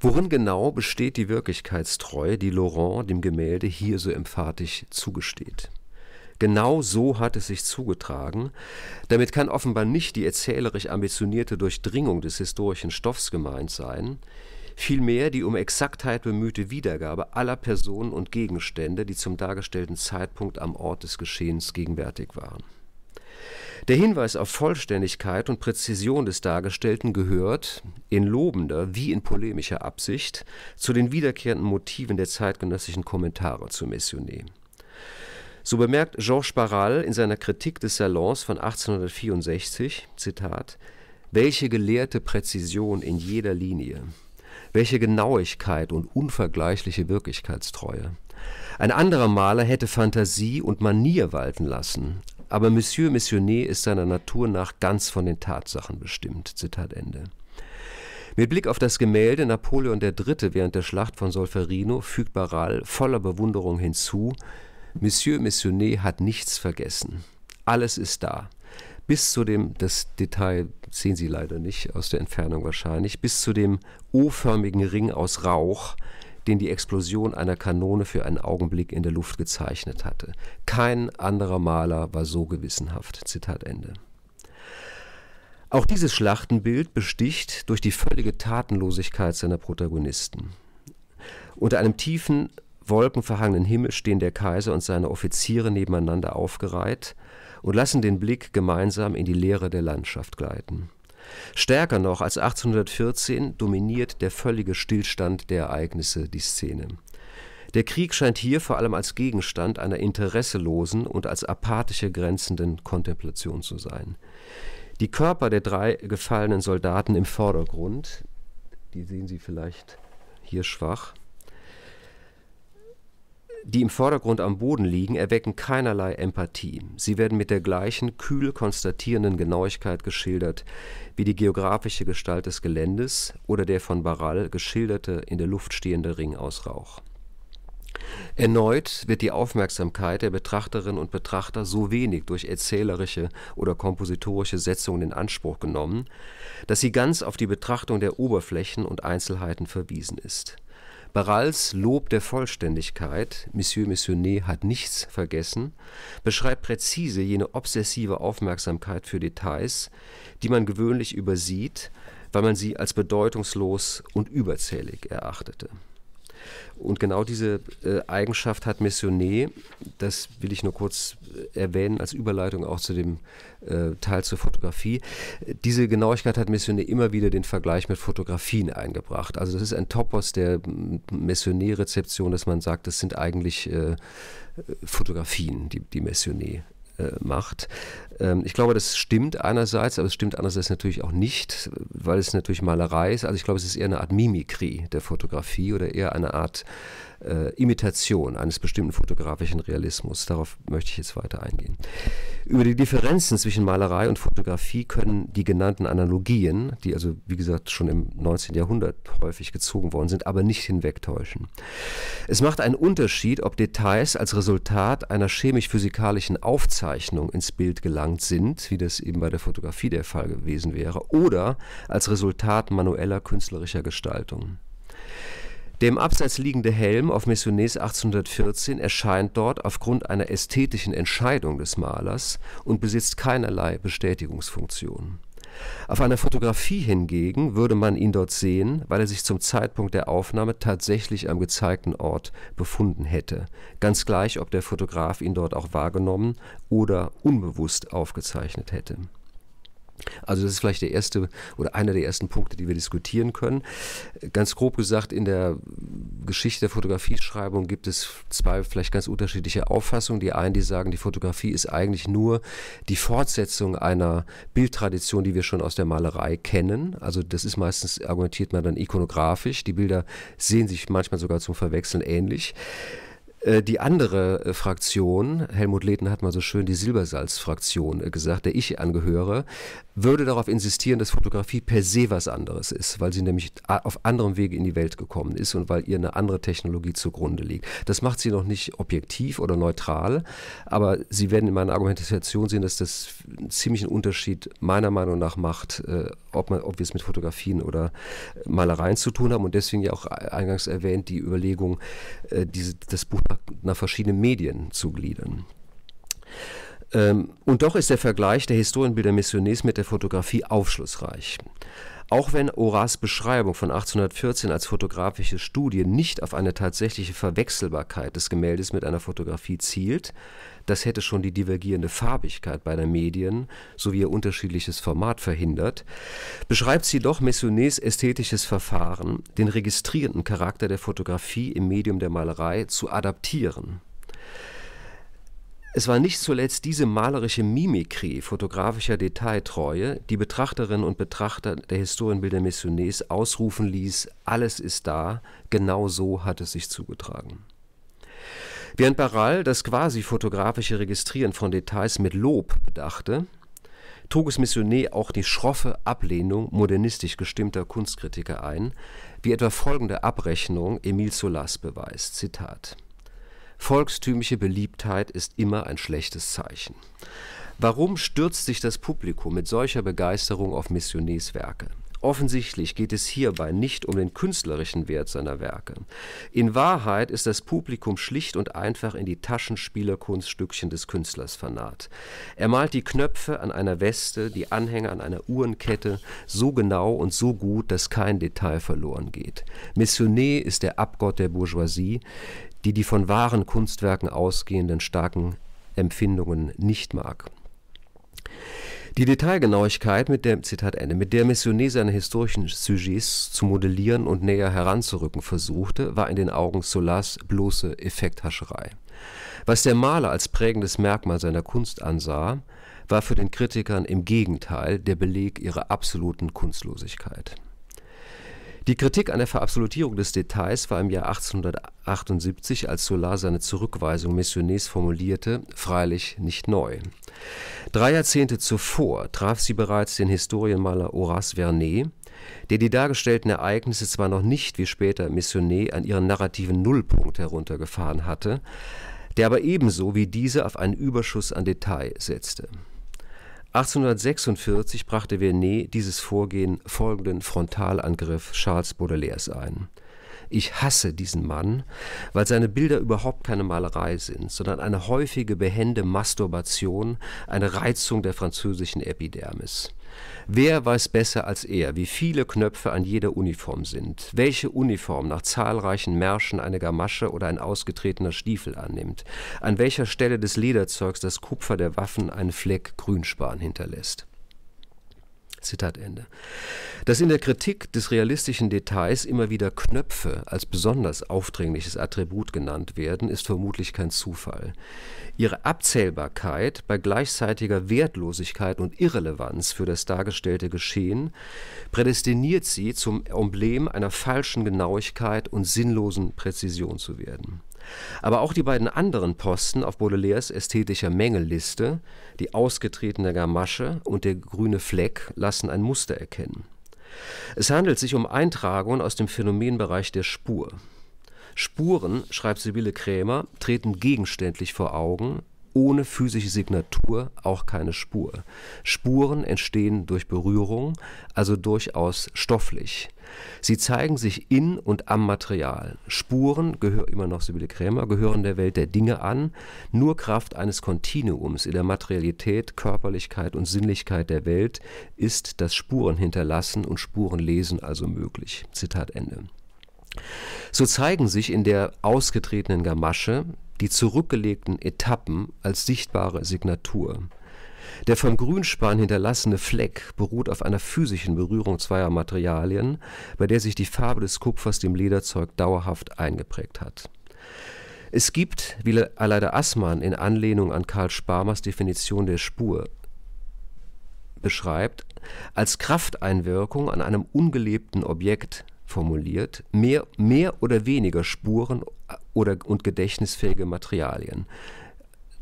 [SPEAKER 2] Worin genau besteht die Wirklichkeitstreue, die Laurent dem Gemälde hier so emphatisch zugesteht? Genau so hat es sich zugetragen. Damit kann offenbar nicht die erzählerisch ambitionierte Durchdringung des historischen Stoffs gemeint sein, vielmehr die um Exaktheit bemühte Wiedergabe aller Personen und Gegenstände, die zum dargestellten Zeitpunkt am Ort des Geschehens gegenwärtig waren. Der Hinweis auf Vollständigkeit und Präzision des Dargestellten gehört, in lobender wie in polemischer Absicht, zu den wiederkehrenden Motiven der zeitgenössischen Kommentare zu Missionet. So bemerkt Georges Barral in seiner Kritik des Salons von 1864, Zitat, welche gelehrte Präzision in jeder Linie. Welche Genauigkeit und unvergleichliche Wirklichkeitstreue. Ein anderer Maler hätte Fantasie und Manier walten lassen, aber Monsieur Missionnet ist seiner Natur nach ganz von den Tatsachen bestimmt. Zitat Ende. Mit Blick auf das Gemälde Napoleon III. während der Schlacht von Solferino fügt Barral voller Bewunderung hinzu, Monsieur Missionnet hat nichts vergessen. Alles ist da bis zu dem, das Detail sehen Sie leider nicht aus der Entfernung wahrscheinlich, bis zu dem O-förmigen Ring aus Rauch, den die Explosion einer Kanone für einen Augenblick in der Luft gezeichnet hatte. Kein anderer Maler war so gewissenhaft. Zitat Ende. Auch dieses Schlachtenbild besticht durch die völlige Tatenlosigkeit seiner Protagonisten. Unter einem tiefen, wolkenverhangenen Himmel stehen der Kaiser und seine Offiziere nebeneinander aufgereiht, und lassen den Blick gemeinsam in die Leere der Landschaft gleiten. Stärker noch als 1814 dominiert der völlige Stillstand der Ereignisse die Szene. Der Krieg scheint hier vor allem als Gegenstand einer interesselosen und als apathische grenzenden Kontemplation zu sein. Die Körper der drei gefallenen Soldaten im Vordergrund, die sehen Sie vielleicht hier schwach, die im Vordergrund am Boden liegen, erwecken keinerlei Empathie. Sie werden mit der gleichen kühl konstatierenden Genauigkeit geschildert wie die geografische Gestalt des Geländes oder der von Barral geschilderte in der Luft stehende Ring aus Rauch. Erneut wird die Aufmerksamkeit der Betrachterinnen und Betrachter so wenig durch erzählerische oder kompositorische Setzungen in Anspruch genommen, dass sie ganz auf die Betrachtung der Oberflächen und Einzelheiten verwiesen ist. Barals Lob der Vollständigkeit, Monsieur Missionnet hat nichts vergessen, beschreibt präzise jene obsessive Aufmerksamkeit für Details, die man gewöhnlich übersieht, weil man sie als bedeutungslos und überzählig erachtete. Und genau diese äh, Eigenschaft hat Messonnet, das will ich nur kurz äh, erwähnen, als Überleitung auch zu dem äh, Teil zur Fotografie. Diese Genauigkeit hat Messonnet immer wieder den Vergleich mit Fotografien eingebracht. Also das ist ein Topos der Messonnet-Rezeption, dass man sagt, das sind eigentlich äh, Fotografien, die, die Messonnet äh, macht. Ähm, ich glaube, das stimmt einerseits, aber es stimmt andererseits natürlich auch nicht, weil es natürlich Malerei ist. Also ich glaube, es ist eher eine Art Mimikrie der Fotografie oder eher eine Art äh, Imitation eines bestimmten fotografischen Realismus. Darauf möchte ich jetzt weiter eingehen. Über die Differenzen zwischen Malerei und Fotografie können die genannten Analogien, die also wie gesagt schon im 19. Jahrhundert häufig gezogen worden sind, aber nicht hinwegtäuschen. Es macht einen Unterschied, ob Details als Resultat einer chemisch-physikalischen Aufzeichnung ins Bild gelangen angelangt sind, wie das eben bei der Fotografie der Fall gewesen wäre, oder als Resultat manueller künstlerischer Gestaltung. Der im Abseits liegende Helm auf Messonets 1814 erscheint dort aufgrund einer ästhetischen Entscheidung des Malers und besitzt keinerlei Bestätigungsfunktion. Auf einer Fotografie hingegen würde man ihn dort sehen, weil er sich zum Zeitpunkt der Aufnahme tatsächlich am gezeigten Ort befunden hätte, ganz gleich, ob der Fotograf ihn dort auch wahrgenommen oder unbewusst aufgezeichnet hätte also das ist vielleicht der erste oder einer der ersten Punkte, die wir diskutieren können. Ganz grob gesagt, in der Geschichte der Fotografieschreibung gibt es zwei vielleicht ganz unterschiedliche Auffassungen. Die einen, die sagen, die Fotografie ist eigentlich nur die Fortsetzung einer Bildtradition, die wir schon aus der Malerei kennen. Also das ist meistens, argumentiert man dann ikonografisch. Die Bilder sehen sich manchmal sogar zum Verwechseln ähnlich. Äh, die andere äh, Fraktion, Helmut Lehten hat mal so schön die silbersalz fraktion äh, gesagt, der ich angehöre, würde darauf insistieren, dass Fotografie per se was anderes ist, weil sie nämlich auf anderem Wege in die Welt gekommen ist und weil ihr eine andere Technologie zugrunde liegt. Das macht sie noch nicht objektiv oder neutral, aber Sie werden in meiner Argumentation sehen, dass das einen ziemlichen Unterschied meiner Meinung nach macht, ob, man, ob wir es mit Fotografien oder äh, Malereien zu tun haben und deswegen ja auch e-, eingangs erwähnt die Überlegung, äh, diese, das Buch nach verschiedenen Medien zu gliedern. Ähm, und doch ist der Vergleich der Historienbilder Missioners mit der Fotografie aufschlussreich. Auch wenn Horaz Beschreibung von 1814 als fotografische Studie nicht auf eine tatsächliche Verwechselbarkeit des Gemäldes mit einer Fotografie zielt, das hätte schon die divergierende Farbigkeit beider Medien sowie ihr unterschiedliches Format verhindert, beschreibt sie doch Messonnets ästhetisches Verfahren, den registrierenden Charakter der Fotografie im Medium der Malerei zu adaptieren es war nicht zuletzt diese malerische Mimikrie fotografischer Detailtreue, die Betrachterinnen und Betrachter der Historienbilder Missioners ausrufen ließ, alles ist da, genau so hat es sich zugetragen. Während Barral das quasi fotografische Registrieren von Details mit Lob bedachte, trug es Missionet auch die schroffe Ablehnung modernistisch gestimmter Kunstkritiker ein, wie etwa folgende Abrechnung Emile Solas beweist, Zitat – Volkstümliche Beliebtheit ist immer ein schlechtes Zeichen. Warum stürzt sich das Publikum mit solcher Begeisterung auf Missionés Werke? Offensichtlich geht es hierbei nicht um den künstlerischen Wert seiner Werke. In Wahrheit ist das Publikum schlicht und einfach in die Taschenspielerkunststückchen des Künstlers vernarrt. Er malt die Knöpfe an einer Weste, die Anhänger an einer Uhrenkette so genau und so gut, dass kein Detail verloren geht. Missionnet ist der Abgott der Bourgeoisie, die die von wahren Kunstwerken ausgehenden starken Empfindungen nicht mag. Die Detailgenauigkeit, mit der, Zitat Ende, mit der Missionet seine historischen Sujets zu modellieren und näher heranzurücken versuchte, war in den Augen Solas bloße Effekthascherei. Was der Maler als prägendes Merkmal seiner Kunst ansah, war für den Kritikern im Gegenteil der Beleg ihrer absoluten Kunstlosigkeit. Die Kritik an der Verabsolutierung des Details war im Jahr 1878, als Solar seine Zurückweisung Missionnés formulierte, freilich nicht neu. Drei Jahrzehnte zuvor traf sie bereits den Historienmaler Horace Vernet, der die dargestellten Ereignisse zwar noch nicht wie später Missionnet an ihren narrativen Nullpunkt heruntergefahren hatte, der aber ebenso wie diese auf einen Überschuss an Detail setzte. 1846 brachte Vernet dieses Vorgehen folgenden Frontalangriff Charles Baudelaires ein. Ich hasse diesen Mann, weil seine Bilder überhaupt keine Malerei sind, sondern eine häufige, behende Masturbation, eine Reizung der französischen Epidermis. Wer weiß besser als er, wie viele Knöpfe an jeder Uniform sind, welche Uniform nach zahlreichen Märschen eine Gamasche oder ein ausgetretener Stiefel annimmt, an welcher Stelle des Lederzeugs das Kupfer der Waffen einen Fleck Grünspan hinterlässt. Zitat Ende. Dass in der Kritik des realistischen Details immer wieder Knöpfe als besonders aufdringliches Attribut genannt werden, ist vermutlich kein Zufall. Ihre Abzählbarkeit bei gleichzeitiger Wertlosigkeit und Irrelevanz für das dargestellte Geschehen prädestiniert sie zum Emblem einer falschen Genauigkeit und sinnlosen Präzision zu werden. Aber auch die beiden anderen Posten auf Baudelaires ästhetischer Mängelliste, die ausgetretene Gamasche und der grüne Fleck, lassen ein Muster erkennen. Es handelt sich um Eintragungen aus dem Phänomenbereich der Spur. Spuren, schreibt Sibylle Krämer, treten gegenständlich vor Augen, ohne physische Signatur auch keine Spur. Spuren entstehen durch Berührung, also durchaus stofflich. Sie zeigen sich in und am Material. Spuren, gehör, immer noch Sibylle Krämer, gehören der Welt der Dinge an. Nur Kraft eines Kontinuums in der Materialität, Körperlichkeit und Sinnlichkeit der Welt ist das Spuren hinterlassen und Spurenlesen also möglich. Zitat Ende. So zeigen sich in der ausgetretenen Gamasche die zurückgelegten Etappen als sichtbare Signatur. Der vom Grünspan hinterlassene Fleck beruht auf einer physischen Berührung zweier Materialien, bei der sich die Farbe des Kupfers dem Lederzeug dauerhaft eingeprägt hat. Es gibt, wie Aleida Assmann in Anlehnung an Karl Sparmers Definition der Spur beschreibt, als Krafteinwirkung an einem ungelebten Objekt formuliert, mehr, mehr oder weniger Spuren äh, oder, und gedächtnisfähige Materialien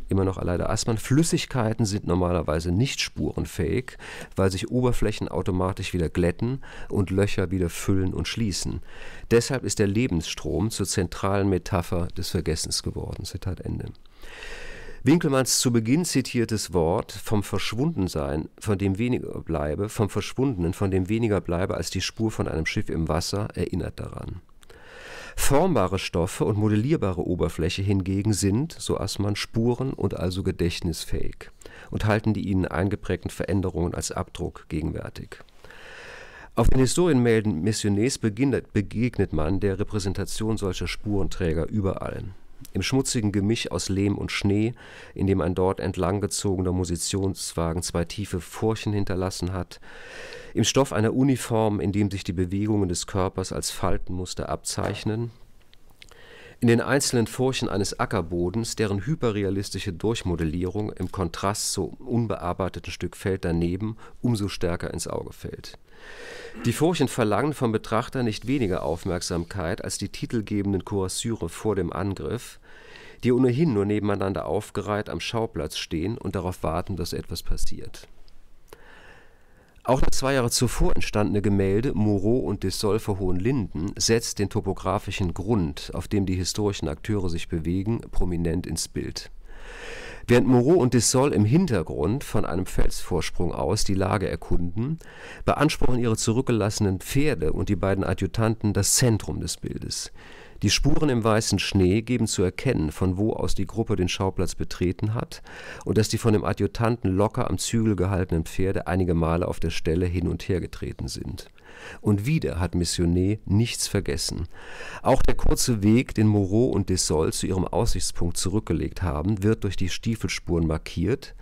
[SPEAKER 2] immer noch leider Asthma. Flüssigkeiten sind normalerweise nicht spurenfähig, weil sich Oberflächen automatisch wieder glätten und Löcher wieder füllen und schließen. Deshalb ist der Lebensstrom zur zentralen Metapher des Vergessens geworden. Zitat Ende. Winkelmanns zu Beginn zitiertes Wort vom Verschwundensein, von dem weniger bleibe, vom Verschwundenen, von dem weniger bleibe als die Spur von einem Schiff im Wasser, erinnert daran. Formbare Stoffe und modellierbare Oberfläche hingegen sind, so Aßmann, spuren und also gedächtnisfähig und halten die ihnen eingeprägten Veränderungen als Abdruck gegenwärtig. Auf den Historienmelden Messiaens begegnet man der Repräsentation solcher Spurenträger überall im schmutzigen Gemisch aus Lehm und Schnee, in dem ein dort entlanggezogener Musitionswagen zwei tiefe Furchen hinterlassen hat, im Stoff einer Uniform, in dem sich die Bewegungen des Körpers als Faltenmuster abzeichnen, in den einzelnen Furchen eines Ackerbodens, deren hyperrealistische Durchmodellierung im Kontrast zum unbearbeiteten Stück Feld daneben umso stärker ins Auge fällt. Die Furchen verlangen vom Betrachter nicht weniger Aufmerksamkeit als die titelgebenden Kurassüre vor dem Angriff, die ohnehin nur nebeneinander aufgereiht am Schauplatz stehen und darauf warten, dass etwas passiert. Auch das zwei Jahre zuvor entstandene Gemälde Moreau und de Sol für Hohenlinden setzt den topografischen Grund, auf dem die historischen Akteure sich bewegen, prominent ins Bild. Während Moreau und de im Hintergrund von einem Felsvorsprung aus die Lage erkunden, beanspruchen ihre zurückgelassenen Pferde und die beiden Adjutanten das Zentrum des Bildes. Die Spuren im weißen Schnee geben zu erkennen, von wo aus die Gruppe den Schauplatz betreten hat und dass die von dem Adjutanten locker am Zügel gehaltenen Pferde einige Male auf der Stelle hin und her getreten sind. Und wieder hat Missionet nichts vergessen. Auch der kurze Weg, den Moreau und Dessol zu ihrem Aussichtspunkt zurückgelegt haben, wird durch die Stiefelspuren markiert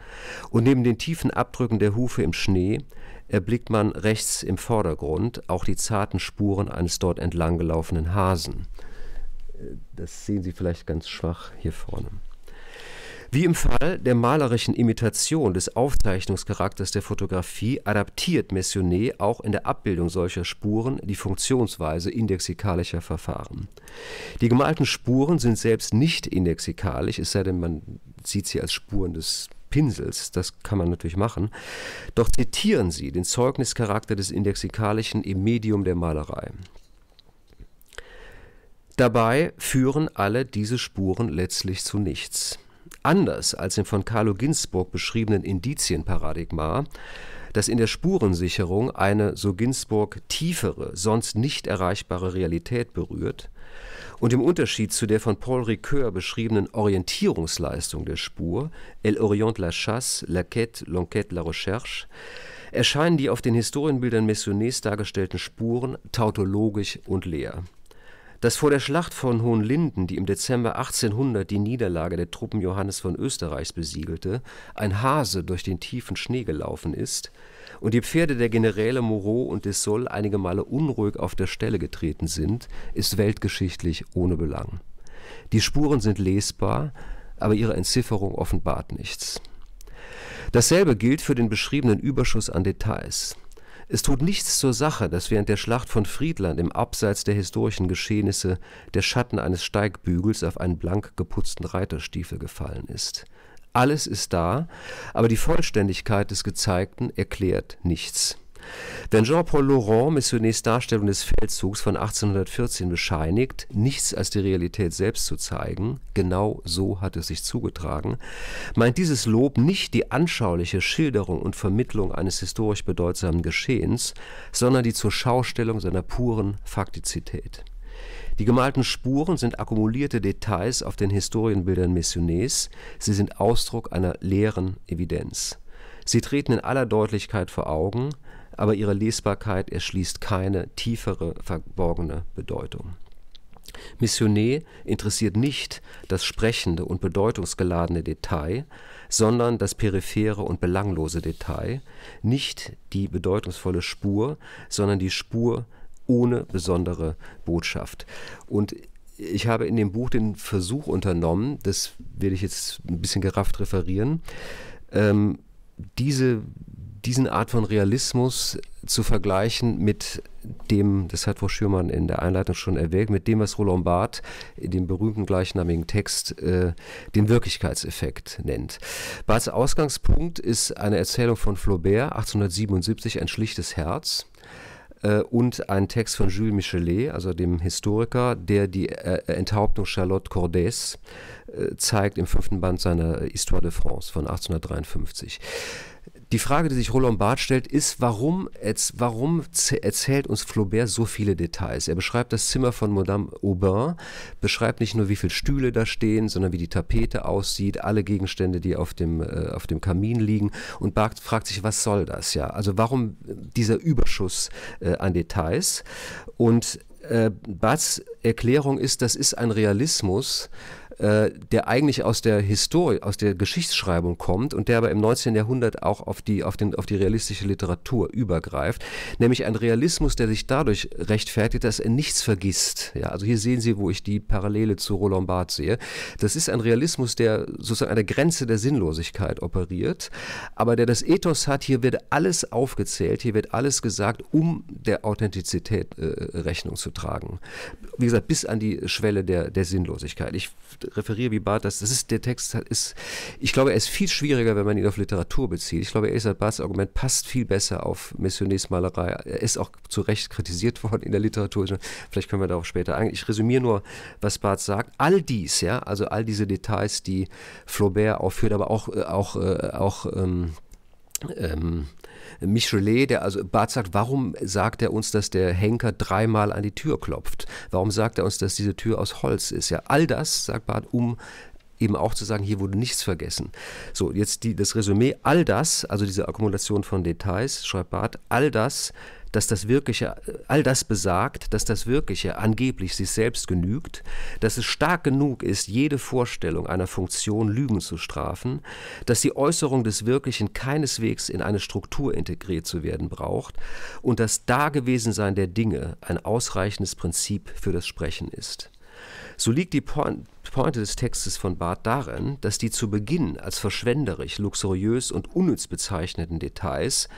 [SPEAKER 2] und neben den tiefen Abdrücken der Hufe im Schnee erblickt man rechts im Vordergrund auch die zarten Spuren eines dort entlanggelaufenen Hasen. Das sehen Sie vielleicht ganz schwach hier vorne. Wie im Fall der malerischen Imitation des Aufzeichnungscharakters der Fotografie adaptiert Messonnet auch in der Abbildung solcher Spuren die Funktionsweise indexikalischer Verfahren. Die gemalten Spuren sind selbst nicht indexikalisch, es sei denn, man sieht sie als Spuren des Pinsels, das kann man natürlich machen, doch zitieren sie den Zeugnischarakter des Indexikalischen im Medium der Malerei. Dabei führen alle diese Spuren letztlich zu nichts. Anders als im von Carlo Ginzburg beschriebenen Indizienparadigma, das in der Spurensicherung eine, so Ginzburg, tiefere, sonst nicht erreichbare Realität berührt, und im Unterschied zu der von Paul Ricoeur beschriebenen Orientierungsleistung der Spur, El oriente la chasse, la quête, l'enquête, la recherche, erscheinen die auf den Historienbildern Messonnets dargestellten Spuren tautologisch und leer dass vor der Schlacht von Hohenlinden, die im Dezember 1800 die Niederlage der Truppen Johannes von Österreichs besiegelte, ein Hase durch den tiefen Schnee gelaufen ist und die Pferde der Generäle Moreau und de Sol einige Male unruhig auf der Stelle getreten sind, ist weltgeschichtlich ohne Belang. Die Spuren sind lesbar, aber ihre Entzifferung offenbart nichts. Dasselbe gilt für den beschriebenen Überschuss an Details. Es tut nichts zur Sache, dass während der Schlacht von Friedland im Abseits der historischen Geschehnisse der Schatten eines Steigbügels auf einen blank geputzten Reiterstiefel gefallen ist. Alles ist da, aber die Vollständigkeit des Gezeigten erklärt nichts wenn Jean-Paul Laurent Missonets Darstellung des Feldzugs von 1814 bescheinigt, nichts als die Realität selbst zu zeigen, genau so hat es sich zugetragen, meint dieses Lob nicht die anschauliche Schilderung und Vermittlung eines historisch bedeutsamen Geschehens, sondern die zur Schaustellung seiner puren Faktizität. Die gemalten Spuren sind akkumulierte Details auf den Historienbildern Missonets, sie sind Ausdruck einer leeren Evidenz. Sie treten in aller Deutlichkeit vor Augen, aber ihre Lesbarkeit erschließt keine tiefere, verborgene Bedeutung. Missionär interessiert nicht das sprechende und bedeutungsgeladene Detail, sondern das periphere und belanglose Detail, nicht die bedeutungsvolle Spur, sondern die Spur ohne besondere Botschaft. Und ich habe in dem Buch den Versuch unternommen, das werde ich jetzt ein bisschen gerafft referieren, ähm, diese diesen Art von Realismus zu vergleichen mit dem, das hat Frau Schürmann in der Einleitung schon erwähnt, mit dem, was Roland Barth in dem berühmten gleichnamigen Text äh, den Wirklichkeitseffekt nennt. Barths Ausgangspunkt ist eine Erzählung von Flaubert, 1877, Ein schlichtes Herz äh, und ein Text von Jules Michelet, also dem Historiker, der die äh, Enthauptung Charlotte Cordes äh, zeigt im fünften Band seiner Histoire de France von 1853 die Frage, die sich Roland Barth stellt, ist, warum, warum erzählt uns Flaubert so viele Details? Er beschreibt das Zimmer von Madame Aubin, beschreibt nicht nur, wie viele Stühle da stehen, sondern wie die Tapete aussieht, alle Gegenstände, die auf dem, äh, auf dem Kamin liegen. Und Barth fragt sich, was soll das? Ja, also warum dieser Überschuss äh, an Details? Und äh, Barths Erklärung ist, das ist ein Realismus, äh, äh, der eigentlich aus der Historie, aus der Geschichtsschreibung kommt und der aber im 19. Jahrhundert auch auf die, auf, den, auf die realistische Literatur übergreift, nämlich ein Realismus, der sich dadurch rechtfertigt, dass er nichts vergisst. Ja, also hier sehen Sie, wo ich die Parallele zu Roland Barth sehe. Das ist ein Realismus, der sozusagen an der Grenze der Sinnlosigkeit operiert, aber der das Ethos hat, hier wird alles aufgezählt, hier wird alles gesagt, um der Authentizität äh, Rechnung zu tragen. Wie gesagt, bis an die Schwelle der, der Sinnlosigkeit. Ich referiere wie Barth, das, das ist, der Text ist, ich glaube, er ist viel schwieriger, wenn man ihn auf Literatur bezieht. Ich glaube, Elisabeth Barths Argument passt viel besser auf Missionärsmalerei. Er ist auch zu Recht kritisiert (laughs) worden in der Literatur. Vielleicht können wir darauf später eingehen. Ich resümiere nur, was Barth sagt. All dies, ja, also all diese Details, die Flaubert aufführt, aber auch, äh, auch, äh, auch, ähm, ähm, Michelet, der also Barth sagt, warum sagt er uns, dass der Henker dreimal an die Tür klopft? Warum sagt er uns, dass diese Tür aus Holz ist? Ja, all das, sagt Barth, um eben auch zu sagen, hier wurde nichts vergessen. So, jetzt die, das Resümee, all das, also diese Akkumulation von Details, schreibt Barth, all das dass das Wirkliche, all das besagt, dass das Wirkliche angeblich sich selbst genügt, dass es stark genug ist, jede Vorstellung einer Funktion Lügen zu strafen, dass die Äußerung des Wirklichen keineswegs in eine Struktur integriert zu werden braucht und dass Dagewesensein der Dinge ein ausreichendes Prinzip für das Sprechen ist. So liegt die Pointe des Textes von Barth darin, dass die zu Beginn als verschwenderisch, luxuriös und unnütz bezeichneten Details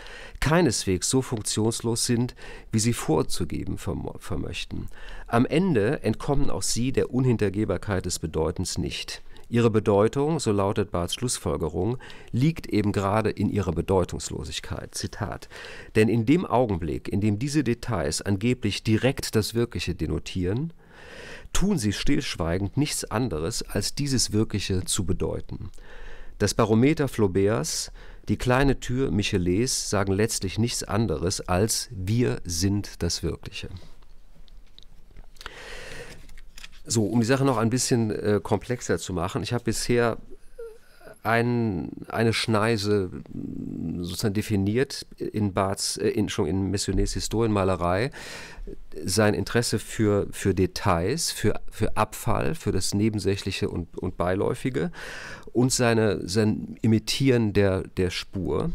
[SPEAKER 2] keineswegs so funktionslos sind, wie sie vorzugeben vermöchten. Am Ende entkommen auch sie der Unhintergehbarkeit des Bedeutens nicht. Ihre Bedeutung, so lautet Barths Schlussfolgerung, liegt eben gerade in ihrer Bedeutungslosigkeit. Zitat. Denn in dem Augenblick, in dem diese Details angeblich direkt das Wirkliche denotieren, tun sie stillschweigend nichts anderes, als dieses Wirkliche zu bedeuten. Das Barometer Flauberts, die kleine Tür Michelets sagen letztlich nichts anderes als wir sind das Wirkliche. So, um die Sache noch ein bisschen äh, komplexer zu machen, ich habe bisher ein, eine Schneise mm, sozusagen definiert in Barths, äh, in, schon in Missioners Historienmalerei, sein Interesse für, für Details, für, für Abfall, für das Nebensächliche und, und Beiläufige und seine, sein Imitieren der, der Spur.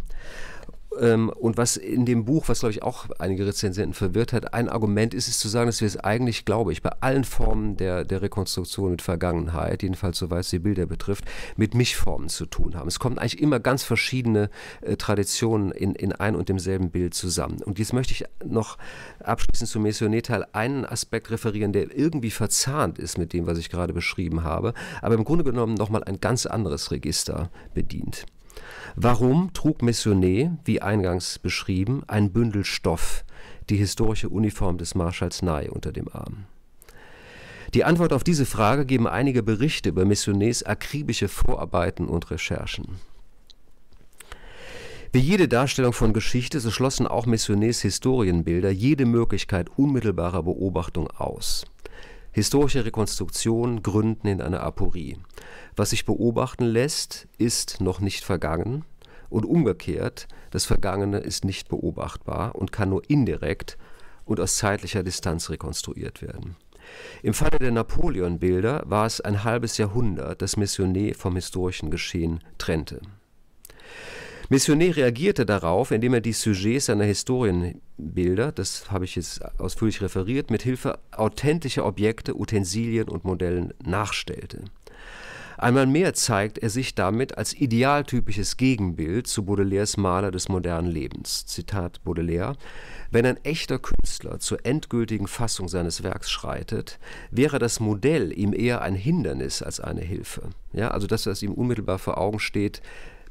[SPEAKER 2] Ähm, und was in dem Buch, was glaube ich auch einige Rezensenten verwirrt hat, ein Argument ist, ist zu sagen, dass wir es eigentlich, glaube ich, bei allen Formen der, der Rekonstruktion mit Vergangenheit, jedenfalls soweit es die Bilder betrifft, mit Mich-Formen zu tun haben. Es kommen eigentlich immer ganz verschiedene äh, Traditionen in, in ein und demselben Bild zusammen. Und jetzt möchte ich noch abschließend zum Messionet-Teil einen Aspekt referieren, der irgendwie verzahnt ist mit dem, was ich gerade beschrieben habe, aber im Grunde genommen nochmal ein ganz anderes Register bedient. Warum trug Missionet, wie eingangs beschrieben, ein Bündel Stoff, die historische Uniform des Marschalls Ney unter dem Arm? Die Antwort auf diese Frage geben einige Berichte über Missionets akribische Vorarbeiten und Recherchen. Wie jede Darstellung von Geschichte, so schlossen auch Missionets Historienbilder jede Möglichkeit unmittelbarer Beobachtung aus. Historische Rekonstruktionen gründen in einer Aporie. Was sich beobachten lässt, ist noch nicht vergangen und umgekehrt, das Vergangene ist nicht beobachtbar und kann nur indirekt und aus zeitlicher Distanz rekonstruiert werden. Im Falle der Napoleon-Bilder war es ein halbes Jahrhundert, das Missionet vom historischen Geschehen trennte. Missionet reagierte darauf, indem er die Sujets seiner Historienbilder, das habe ich jetzt ausführlich referiert, mit Hilfe authentischer Objekte, Utensilien und Modellen nachstellte. Einmal mehr zeigt er sich damit als idealtypisches Gegenbild zu Baudelaires Maler des modernen Lebens. Zitat Baudelaire: Wenn ein echter Künstler zur endgültigen Fassung seines Werks schreitet, wäre das Modell ihm eher ein Hindernis als eine Hilfe. Ja, also das, was ihm unmittelbar vor Augen steht,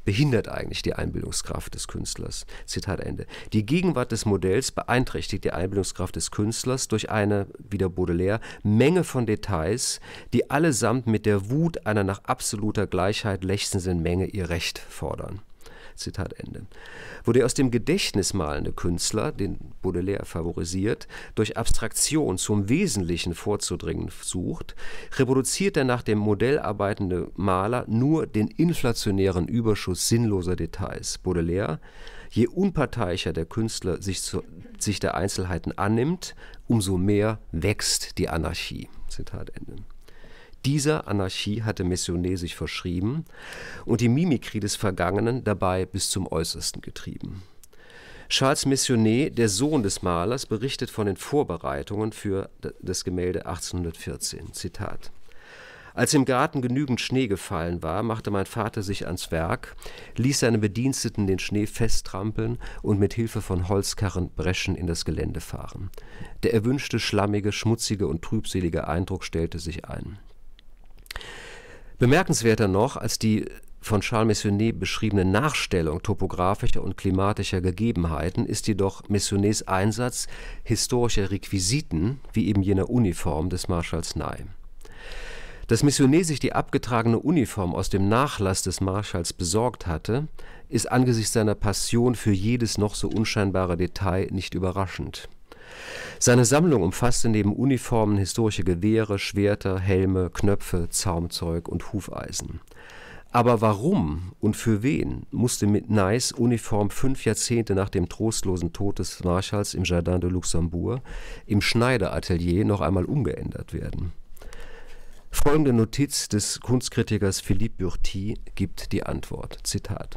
[SPEAKER 2] behindert eigentlich die Einbildungskraft des Künstlers. Zitat Ende. Die Gegenwart des Modells beeinträchtigt die Einbildungskraft des Künstlers durch eine, wieder Baudelaire, Menge von Details, die allesamt mit der Wut einer nach absoluter Gleichheit lechzenden Menge ihr Recht fordern. Zitat Ende. Wo der aus dem Gedächtnis malende Künstler, den Baudelaire favorisiert, durch Abstraktion zum Wesentlichen vorzudringen sucht, reproduziert der nach dem Modell arbeitende Maler nur den inflationären Überschuss sinnloser Details. Baudelaire, je unparteiischer der Künstler sich, zu, sich der Einzelheiten annimmt, umso mehr wächst die Anarchie. Zitat Ende. Dieser Anarchie hatte Messonnet sich verschrieben und die Mimikrie des Vergangenen dabei bis zum Äußersten getrieben. Charles Messonnet, der Sohn des Malers, berichtet von den Vorbereitungen für das Gemälde 1814. Zitat. Als im Garten genügend Schnee gefallen war, machte mein Vater sich ans Werk, ließ seine Bediensteten den Schnee festtrampeln und mit Hilfe von Holzkarren Breschen in das Gelände fahren. Der erwünschte schlammige, schmutzige und trübselige Eindruck stellte sich ein. Bemerkenswerter noch als die von Charles Meissonier beschriebene Nachstellung topografischer und klimatischer Gegebenheiten ist jedoch Meissoniers Einsatz historischer Requisiten wie eben jener Uniform des Marschalls Ney. Dass Meissonier sich die abgetragene Uniform aus dem Nachlass des Marschalls besorgt hatte, ist angesichts seiner Passion für jedes noch so unscheinbare Detail nicht überraschend seine Sammlung umfasste neben Uniformen historische Gewehre, Schwerter, Helme, Knöpfe, Zaumzeug und Hufeisen. Aber warum und für wen musste mit Neys Uniform fünf Jahrzehnte nach dem trostlosen Tod des Marschalls im Jardin de Luxembourg im Schneideratelier noch einmal umgeändert werden? Folgende Notiz des Kunstkritikers Philippe Burti gibt die Antwort. Zitat.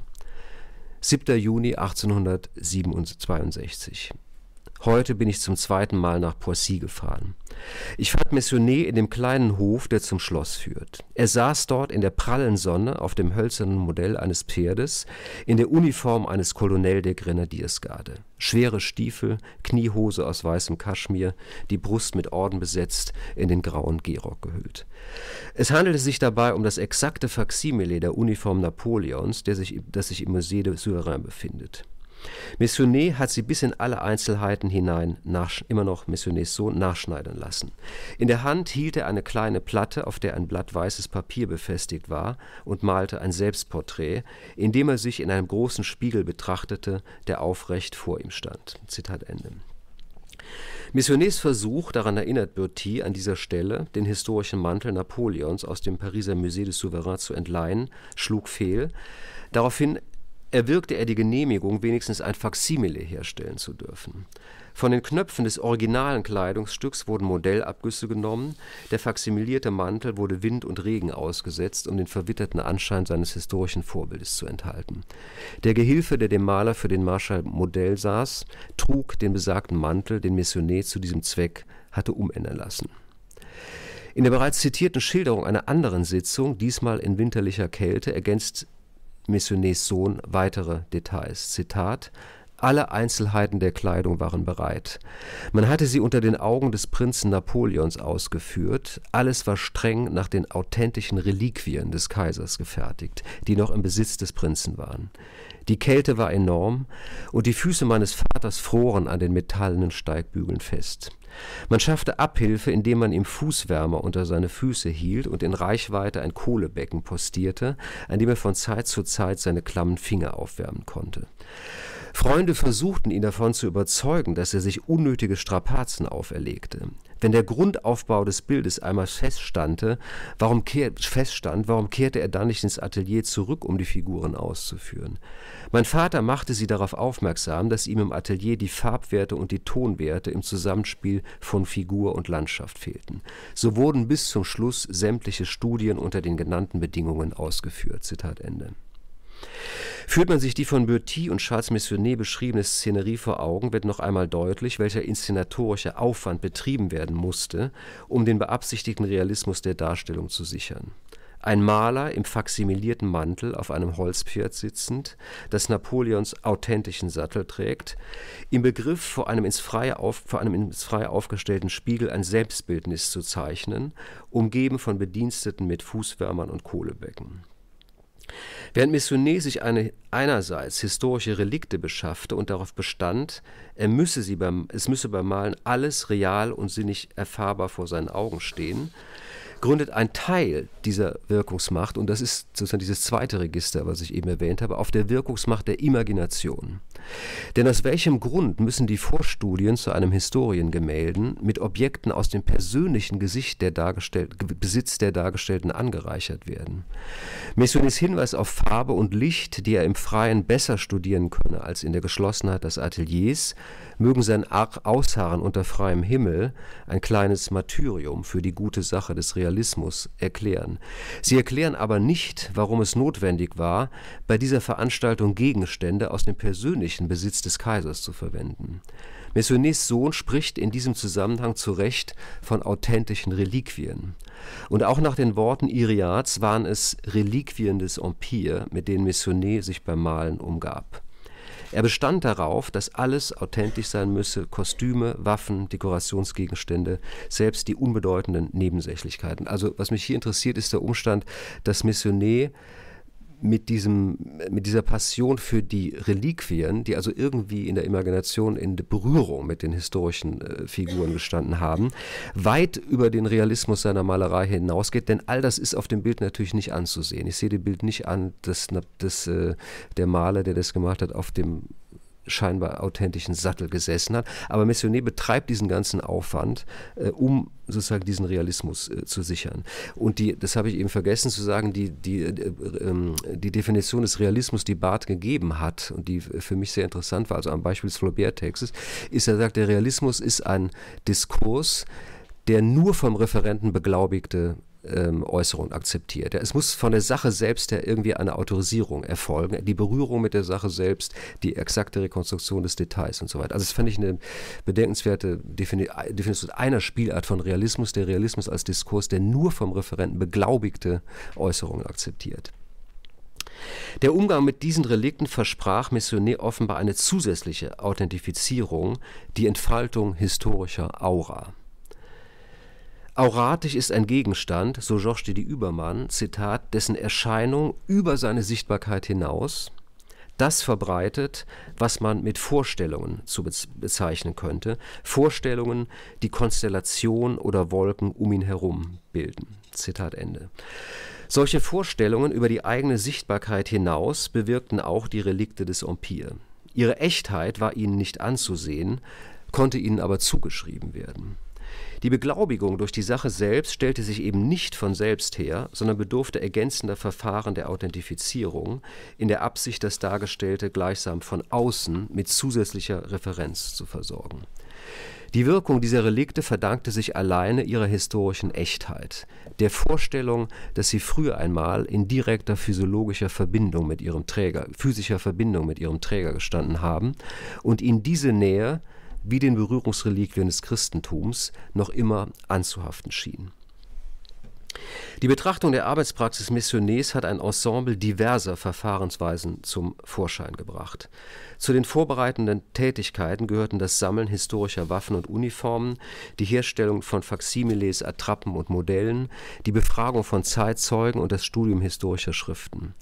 [SPEAKER 2] 7. Juni 1862. Heute bin ich zum zweiten Mal nach Poissy gefahren. Ich fand Messonnet in dem kleinen Hof, der zum Schloss führt. Er saß dort in der prallen Sonne auf dem hölzernen Modell eines Pferdes, in der Uniform eines Colonel der Grenadiersgarde. Schwere Stiefel, Kniehose aus weißem Kaschmir, die Brust mit Orden besetzt, in den grauen Gehrock gehüllt. Es handelte sich dabei um das exakte Faksimile der Uniform Napoleons, der sich, das sich im Musée de Suverain befindet. Missionet hat sie bis in alle Einzelheiten hinein, nach, immer noch Missionets Sohn, nachschneiden lassen. In der Hand hielt er eine kleine Platte, auf der ein Blatt weißes Papier befestigt war, und malte ein Selbstporträt, in dem er sich in einem großen Spiegel betrachtete, der aufrecht vor ihm stand. Zitat Ende. Missionets Versuch, daran erinnert Bertie an dieser Stelle, den historischen Mantel Napoleons aus dem Pariser Musée des Souverains zu entleihen, schlug fehl. Daraufhin erwirkte er die Genehmigung, wenigstens ein Faksimile herstellen zu dürfen. Von den Knöpfen des originalen Kleidungsstücks wurden Modellabgüsse genommen, der faksimilierte Mantel wurde Wind und Regen ausgesetzt, um den verwitterten Anschein seines historischen Vorbildes zu enthalten. Der Gehilfe, der dem Maler für den Marschall Modell saß, trug den besagten Mantel, den Missionär zu diesem Zweck hatte umändern lassen. In der bereits zitierten Schilderung einer anderen Sitzung, diesmal in winterlicher Kälte, ergänzt Missionners Sohn weitere Details. Zitat alle Einzelheiten der Kleidung waren bereit. Man hatte sie unter den Augen des Prinzen Napoleons ausgeführt. Alles war streng nach den authentischen Reliquien des Kaisers gefertigt, die noch im Besitz des Prinzen waren. Die Kälte war enorm und die Füße meines Vaters froren an den metallenen Steigbügeln fest. Man schaffte Abhilfe, indem man ihm Fußwärmer unter seine Füße hielt und in Reichweite ein Kohlebecken postierte, an dem er von Zeit zu Zeit seine klammen Finger aufwärmen konnte. Freunde versuchten ihn davon zu überzeugen, dass er sich unnötige Strapazen auferlegte. Wenn der Grundaufbau des Bildes einmal feststandte, warum kehr, feststand, warum kehrte er dann nicht ins Atelier zurück, um die Figuren auszuführen? Mein Vater machte sie darauf aufmerksam, dass ihm im Atelier die Farbwerte und die Tonwerte im Zusammenspiel von Figur und Landschaft fehlten. So wurden bis zum Schluss sämtliche Studien unter den genannten Bedingungen ausgeführt. Zitat Ende. Führt man sich die von Bertie und Charles Missionet beschriebene Szenerie vor Augen, wird noch einmal deutlich, welcher inszenatorische Aufwand betrieben werden musste, um den beabsichtigten Realismus der Darstellung zu sichern. Ein Maler im faksimilierten Mantel auf einem Holzpferd sitzend, das Napoleons authentischen Sattel trägt, im Begriff, vor einem ins Freie, auf, vor einem ins Freie aufgestellten Spiegel ein Selbstbildnis zu zeichnen, umgeben von Bediensteten mit Fußwärmern und Kohlebecken. Während Missionnet sich eine, einerseits historische Relikte beschaffte und darauf bestand, er müsse sie beim, es müsse beim Malen alles real und sinnig erfahrbar vor seinen Augen stehen, gründet ein Teil dieser Wirkungsmacht, und das ist sozusagen dieses zweite Register, was ich eben erwähnt habe, auf der Wirkungsmacht der Imagination. Denn aus welchem Grund müssen die Vorstudien zu einem Historiengemälde mit Objekten aus dem persönlichen Gesicht der Dargestell Besitz der Dargestellten angereichert werden? Messunis Hinweis auf Farbe und Licht, die er im Freien besser studieren könne als in der Geschlossenheit des Ateliers, mögen sein Ausharren unter freiem Himmel ein kleines Martyrium für die gute Sache des Realismus erklären. Sie erklären aber nicht, warum es notwendig war, bei dieser Veranstaltung Gegenstände aus dem persönlichen kaiserlichen Besitz des Kaisers zu verwenden. Messonniers Sohn spricht in diesem Zusammenhang zu Recht von authentischen Reliquien. Und auch nach den Worten Iriads waren es Reliquien des Empire, mit denen Messonnier sich beim Malen umgab. Er bestand darauf, dass alles authentisch sein müsse, Kostüme, Waffen, Dekorationsgegenstände, selbst die unbedeutenden Nebensächlichkeiten. Also was mich hier interessiert, ist der Umstand, dass Missionet mit, diesem, mit dieser Passion für die Reliquien, die also irgendwie in der Imagination in Berührung mit den historischen äh, Figuren gestanden haben, weit über den Realismus seiner Malerei hinausgeht, denn all das ist auf dem Bild natürlich nicht anzusehen. Ich sehe dem Bild nicht an, dass, dass äh, der Maler, der das gemacht hat, auf dem scheinbar authentischen Sattel gesessen hat. Aber Messiaen betreibt diesen ganzen Aufwand, äh, um sozusagen diesen Realismus äh, zu sichern. Und die, das habe ich eben vergessen zu sagen, die, die, äh, ähm, die Definition des Realismus, die Barth gegeben hat und die äh, für mich sehr interessant war, also am Beispiel des Flaubert-Textes, ist, er sagt, der Realismus ist ein Diskurs, der nur vom Referenten beglaubigte ähm, Äußerung akzeptiert. Es muss von der Sache selbst her irgendwie eine Autorisierung erfolgen, die Berührung mit der Sache selbst, die exakte Rekonstruktion des Details und so weiter. Also das fand ich eine bedenkenswerte Definition einer Spielart von Realismus, der Realismus als Diskurs, der nur vom Referenten beglaubigte Äußerungen akzeptiert. Der Umgang mit diesen Relikten versprach Missionet offenbar eine zusätzliche Authentifizierung, die Entfaltung historischer Aura. Auratisch ist ein Gegenstand, so Georges de Übermann, Zitat, dessen Erscheinung über seine Sichtbarkeit hinaus das verbreitet, was man mit Vorstellungen zu bezeichnen könnte. Vorstellungen, die Konstellation oder Wolken um ihn herum bilden. Zitat Ende. Solche Vorstellungen über die eigene Sichtbarkeit hinaus bewirkten auch die Relikte des Empire. Ihre Echtheit war ihnen nicht anzusehen, konnte ihnen aber zugeschrieben werden. Die Beglaubigung durch die Sache selbst stellte sich eben nicht von selbst her, sondern bedurfte ergänzender Verfahren der Authentifizierung in der Absicht, das Dargestellte gleichsam von außen mit zusätzlicher Referenz zu versorgen. Die Wirkung dieser Relikte verdankte sich alleine ihrer historischen Echtheit, der Vorstellung, dass sie früher einmal in direkter physiologischer Verbindung mit ihrem Träger, physischer Verbindung mit ihrem Träger gestanden haben und ihn diese Nähe wie den Berührungsreliquien des Christentums noch immer anzuhaften schien. Die Betrachtung der Arbeitspraxis Missioners hat ein Ensemble diverser Verfahrensweisen zum Vorschein gebracht. Zu den vorbereitenden Tätigkeiten gehörten das Sammeln historischer Waffen und Uniformen, die Herstellung von Faksimiles, Attrappen und Modellen, die Befragung von Zeitzeugen und das Studium historischer Schriften.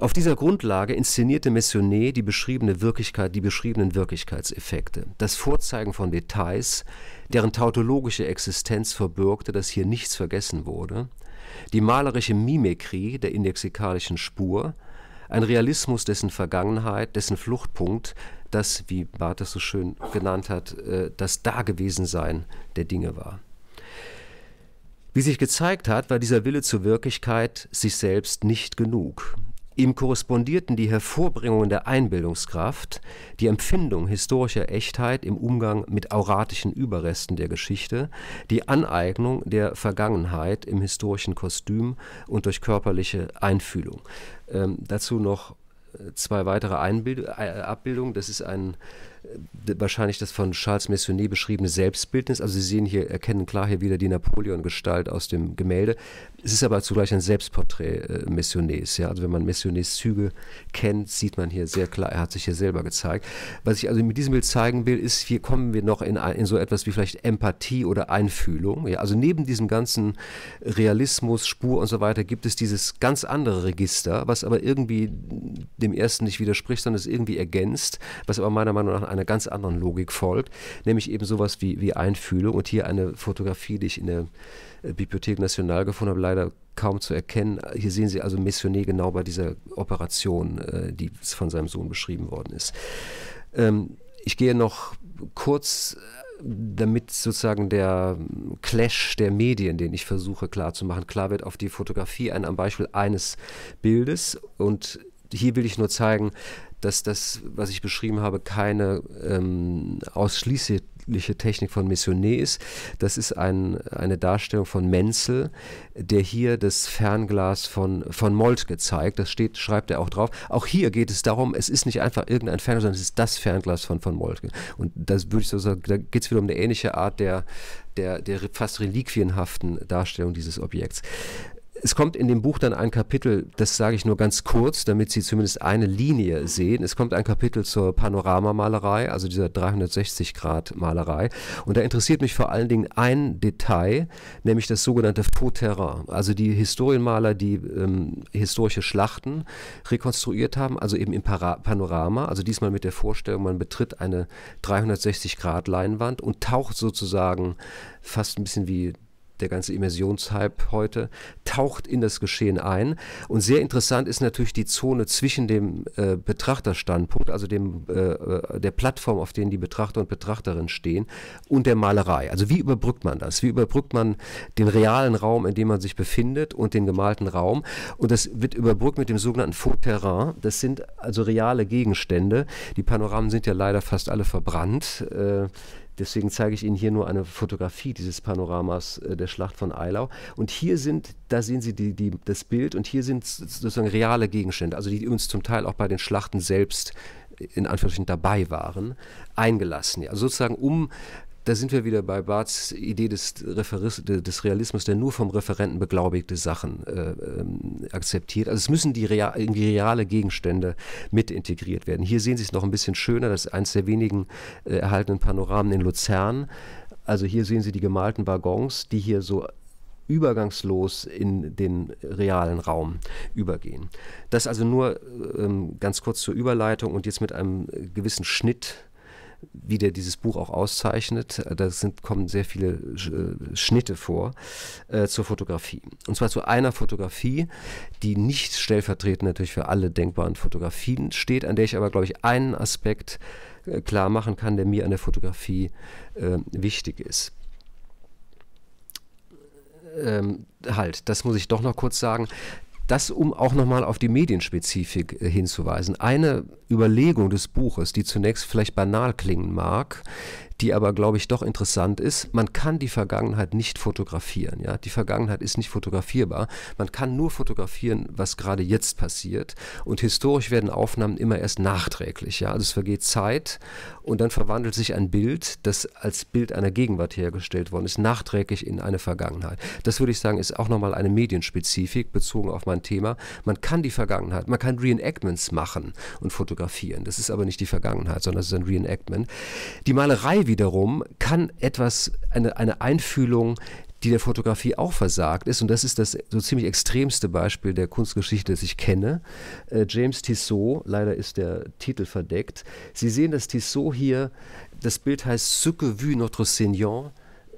[SPEAKER 2] Auf dieser Grundlage inszenierte Meissonier die beschriebene Wirklichkeit, die beschriebenen Wirklichkeitseffekte, das Vorzeigen von Details, deren tautologische Existenz verbürgte, dass hier nichts vergessen wurde, die malerische Mimikrie der indexikalischen Spur, ein Realismus dessen Vergangenheit, dessen Fluchtpunkt, das, wie Barthes so schön genannt hat, äh, das Dagewesensein der Dinge war. Wie sich gezeigt hat, war dieser Wille zur Wirklichkeit sich selbst nicht genug. Ihm korrespondierten die Hervorbringungen der Einbildungskraft, die Empfindung historischer Echtheit im Umgang mit auratischen Überresten der Geschichte, die Aneignung der Vergangenheit im historischen Kostüm und durch körperliche Einfühlung. Ähm, dazu noch äh, zwei weitere Einbild äh, Abbildungen. Das ist ein wahrscheinlich das von Charles Messonnier beschriebene Selbstbildnis. Also Sie sehen hier, erkennen klar hier wieder die Napoleon-Gestalt aus dem Gemälde. Es ist aber zugleich ein Selbstporträt äh, Messonniers. Ja? Also wenn man Messonniers Züge kennt, sieht man hier sehr klar, er hat sich hier selber gezeigt. Was ich also mit diesem Bild zeigen will, ist, hier kommen wir noch in, in so etwas wie vielleicht Empathie oder Einfühlung. Ja? Also neben diesem ganzen Realismus, Spur und so weiter gibt es dieses ganz andere Register, was aber irgendwie dem ersten nicht widerspricht, sondern es irgendwie ergänzt, was aber meiner Meinung nach einer ganz anderen Logik folgt, nämlich eben sowas wie, wie Einfühlung. Und hier eine Fotografie, die ich in der äh, Bibliothek National gefunden habe, leider kaum zu erkennen. Hier sehen Sie also Missionär genau bei dieser Operation, äh, die von seinem Sohn beschrieben worden ist. Ähm, ich gehe noch kurz äh, damit sozusagen der ähm, Clash der Medien, den ich versuche klarzumachen, klar wird auf die Fotografie ein am Beispiel eines Bildes und hier will ich nur zeigen, dass das, was ich beschrieben habe, keine ähm, ausschließliche Technik von Missionet ist. Das ist ein, eine Darstellung von Menzel, der hier das Fernglas von, von Moltke zeigt. Das steht, schreibt er auch drauf. Auch hier geht es darum, es ist nicht einfach irgendein Fernglas, sondern es ist das Fernglas von, von Moltke. Und das würde ich so sagen, da geht es wieder um eine ähnliche Art der, der, der fast reliquienhaften Darstellung dieses Objekts. Es kommt in dem Buch dann ein Kapitel, das sage ich nur ganz kurz, damit Sie zumindest eine Linie sehen. Es kommt ein Kapitel zur Panoramamalerei, also dieser 360-Grad-Malerei. Und da interessiert mich vor allen Dingen ein Detail, nämlich das sogenannte Faux-Terrain. Also die Historienmaler, die ähm, historische Schlachten rekonstruiert haben, also eben im Para Panorama, also diesmal mit der Vorstellung, man betritt eine 360-Grad-Leinwand und taucht sozusagen fast ein bisschen wie der ganze Immersionshype heute, taucht in das Geschehen ein. Und sehr interessant ist natürlich die Zone zwischen dem äh, Betrachterstandpunkt, also dem, äh, äh der Plattform, auf denen die Betrachter und Betrachterinnen stehen, und der Malerei. Also wie überbrückt man das? Wie überbrückt man den realen Raum, in dem man sich befindet, und den gemalten Raum? Und das wird überbrückt mit dem sogenannten Faux Terrain. Das sind also reale Gegenstände. Die Panoramen sind ja leider fast alle verbrannt. Äh, Deswegen zeige ich Ihnen hier nur eine Fotografie dieses Panoramas äh, der Schlacht von Eilau. Und hier sind, da sehen Sie die, die, das Bild und hier sind sozusagen reale Gegenstände, also die uns zum Teil auch bei den Schlachten selbst äh, in Anführungsstrichen dabei waren, eingelassen. Also sozusagen um da sind wir wieder bei Barths Idee des, Referis, des Realismus, der nur vom Referenten beglaubigte Sachen äh, ähm, akzeptiert. Also es müssen die, real, die reale Gegenstände mit integriert werden. Hier sehen Sie es noch ein bisschen schöner, das ist eines der wenigen äh, erhaltenen Panoramen in Luzern. Also hier sehen Sie die gemalten Waggons, die hier so übergangslos in den realen Raum übergehen. Das also nur ähm, ganz kurz zur Überleitung und jetzt mit einem gewissen Schnitt wie der dieses Buch auch auszeichnet, äh, da sind, kommen sehr viele äh, Schnitte vor, äh, zur Fotografie. Und zwar zu einer Fotografie, die nicht stellvertretend natürlich für alle denkbaren Fotografien steht, an der ich aber, glaube ich, einen Aspekt äh, klar machen kann, der mir an der Fotografie äh, wichtig ist. Ähm, halt, das muss ich doch noch kurz sagen. Das, um auch nochmal auf die Medienspezifik äh, hinzuweisen. Eine Überlegung des Buches, die zunächst vielleicht banal klingen mag, die aber, glaube ich, doch interessant ist. Man kann die Vergangenheit nicht fotografieren. Ja? Die Vergangenheit ist nicht fotografierbar. Man kann nur fotografieren, was gerade jetzt passiert. Und historisch werden Aufnahmen immer erst nachträglich. Ja? Also es vergeht Zeit und dann verwandelt sich ein Bild, das als Bild einer Gegenwart hergestellt worden ist, nachträglich in eine Vergangenheit. Das würde ich sagen, ist auch nochmal eine Medienspezifik bezogen auf mein Thema. Man kann die Vergangenheit, man kann Reenactments machen und fotografieren. Das ist aber nicht die Vergangenheit, sondern es ist ein Reenactment. Die Malerei wiederum kann etwas, eine, eine Einfühlung die der Fotografie auch versagt ist. Und das ist das so ziemlich extremste Beispiel der Kunstgeschichte, das ich kenne. Äh, James Tissot, leider ist der Titel verdeckt. Sie sehen, dass Tissot hier, das Bild heißt Sucre vue Notre Seigneur,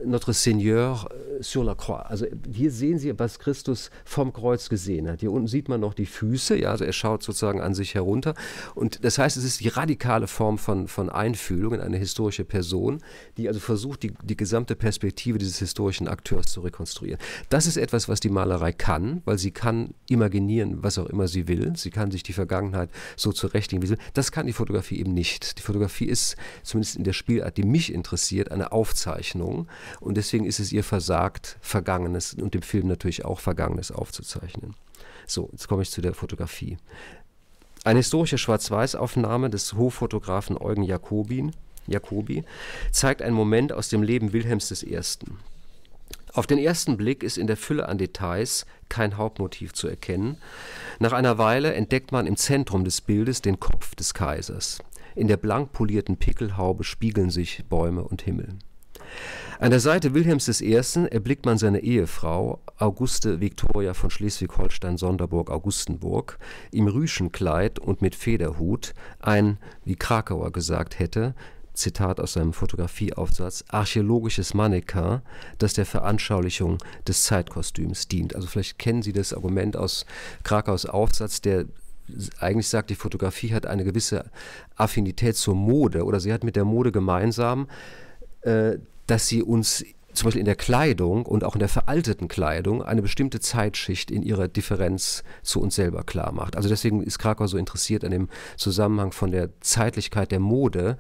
[SPEAKER 2] Notre Seigneur äh, sur la Croix. Also hier sehen Sie, was Christus vom Kreuz gesehen hat. Hier unten sieht man noch die Füße, ja, also er schaut sozusagen an sich herunter. Und das heißt, es ist die radikale Form von, von Einfühlung in eine historische Person, die also versucht, die, die gesamte Perspektive dieses historischen Akteurs zu rekonstruieren. Das ist etwas, was die Malerei kann, weil sie kann imaginieren, was auch immer sie will. Sie kann sich die Vergangenheit so zurechtlegen, wie sie will. Das kann die Fotografie eben nicht. Die Fotografie ist, zumindest in der Spielart, die mich interessiert, eine Aufzeichnung und deswegen ist es ihr versagt, Vergangenes und dem Film natürlich auch Vergangenes aufzuzeichnen. So, jetzt komme ich zu der Fotografie. Eine historische Schwarz-Weiß-Aufnahme des Hoffotografen Eugen Jacobin, Jacobi zeigt einen Moment aus dem Leben Wilhelms I. Auf den ersten Blick ist in der Fülle an Details kein Hauptmotiv zu erkennen. Nach einer Weile entdeckt man im Zentrum des Bildes den Kopf des Kaisers. In der blank polierten Pickelhaube spiegeln sich Bäume und Himmel. An der Seite Wilhelms I. erblickt man seine Ehefrau Auguste Victoria von Schleswig-Holstein-Sonderburg-Augustenburg im Rüschenkleid und mit Federhut, ein, wie Krakauer gesagt hätte, Zitat aus seinem Fotografieaufsatz, archäologisches Mannequin, das der Veranschaulichung des Zeitkostüms dient. Also vielleicht kennen Sie das Argument aus Krakaus Aufsatz, der eigentlich sagt, die Fotografie hat eine gewisse Affinität zur Mode oder sie hat mit der Mode gemeinsam, äh, dass sie uns zum Beispiel in der Kleidung und auch in der veralteten Kleidung eine bestimmte Zeitschicht in ihrer Differenz zu uns selber klar macht. Also deswegen ist Krakau so interessiert an dem Zusammenhang von der Zeitlichkeit der Mode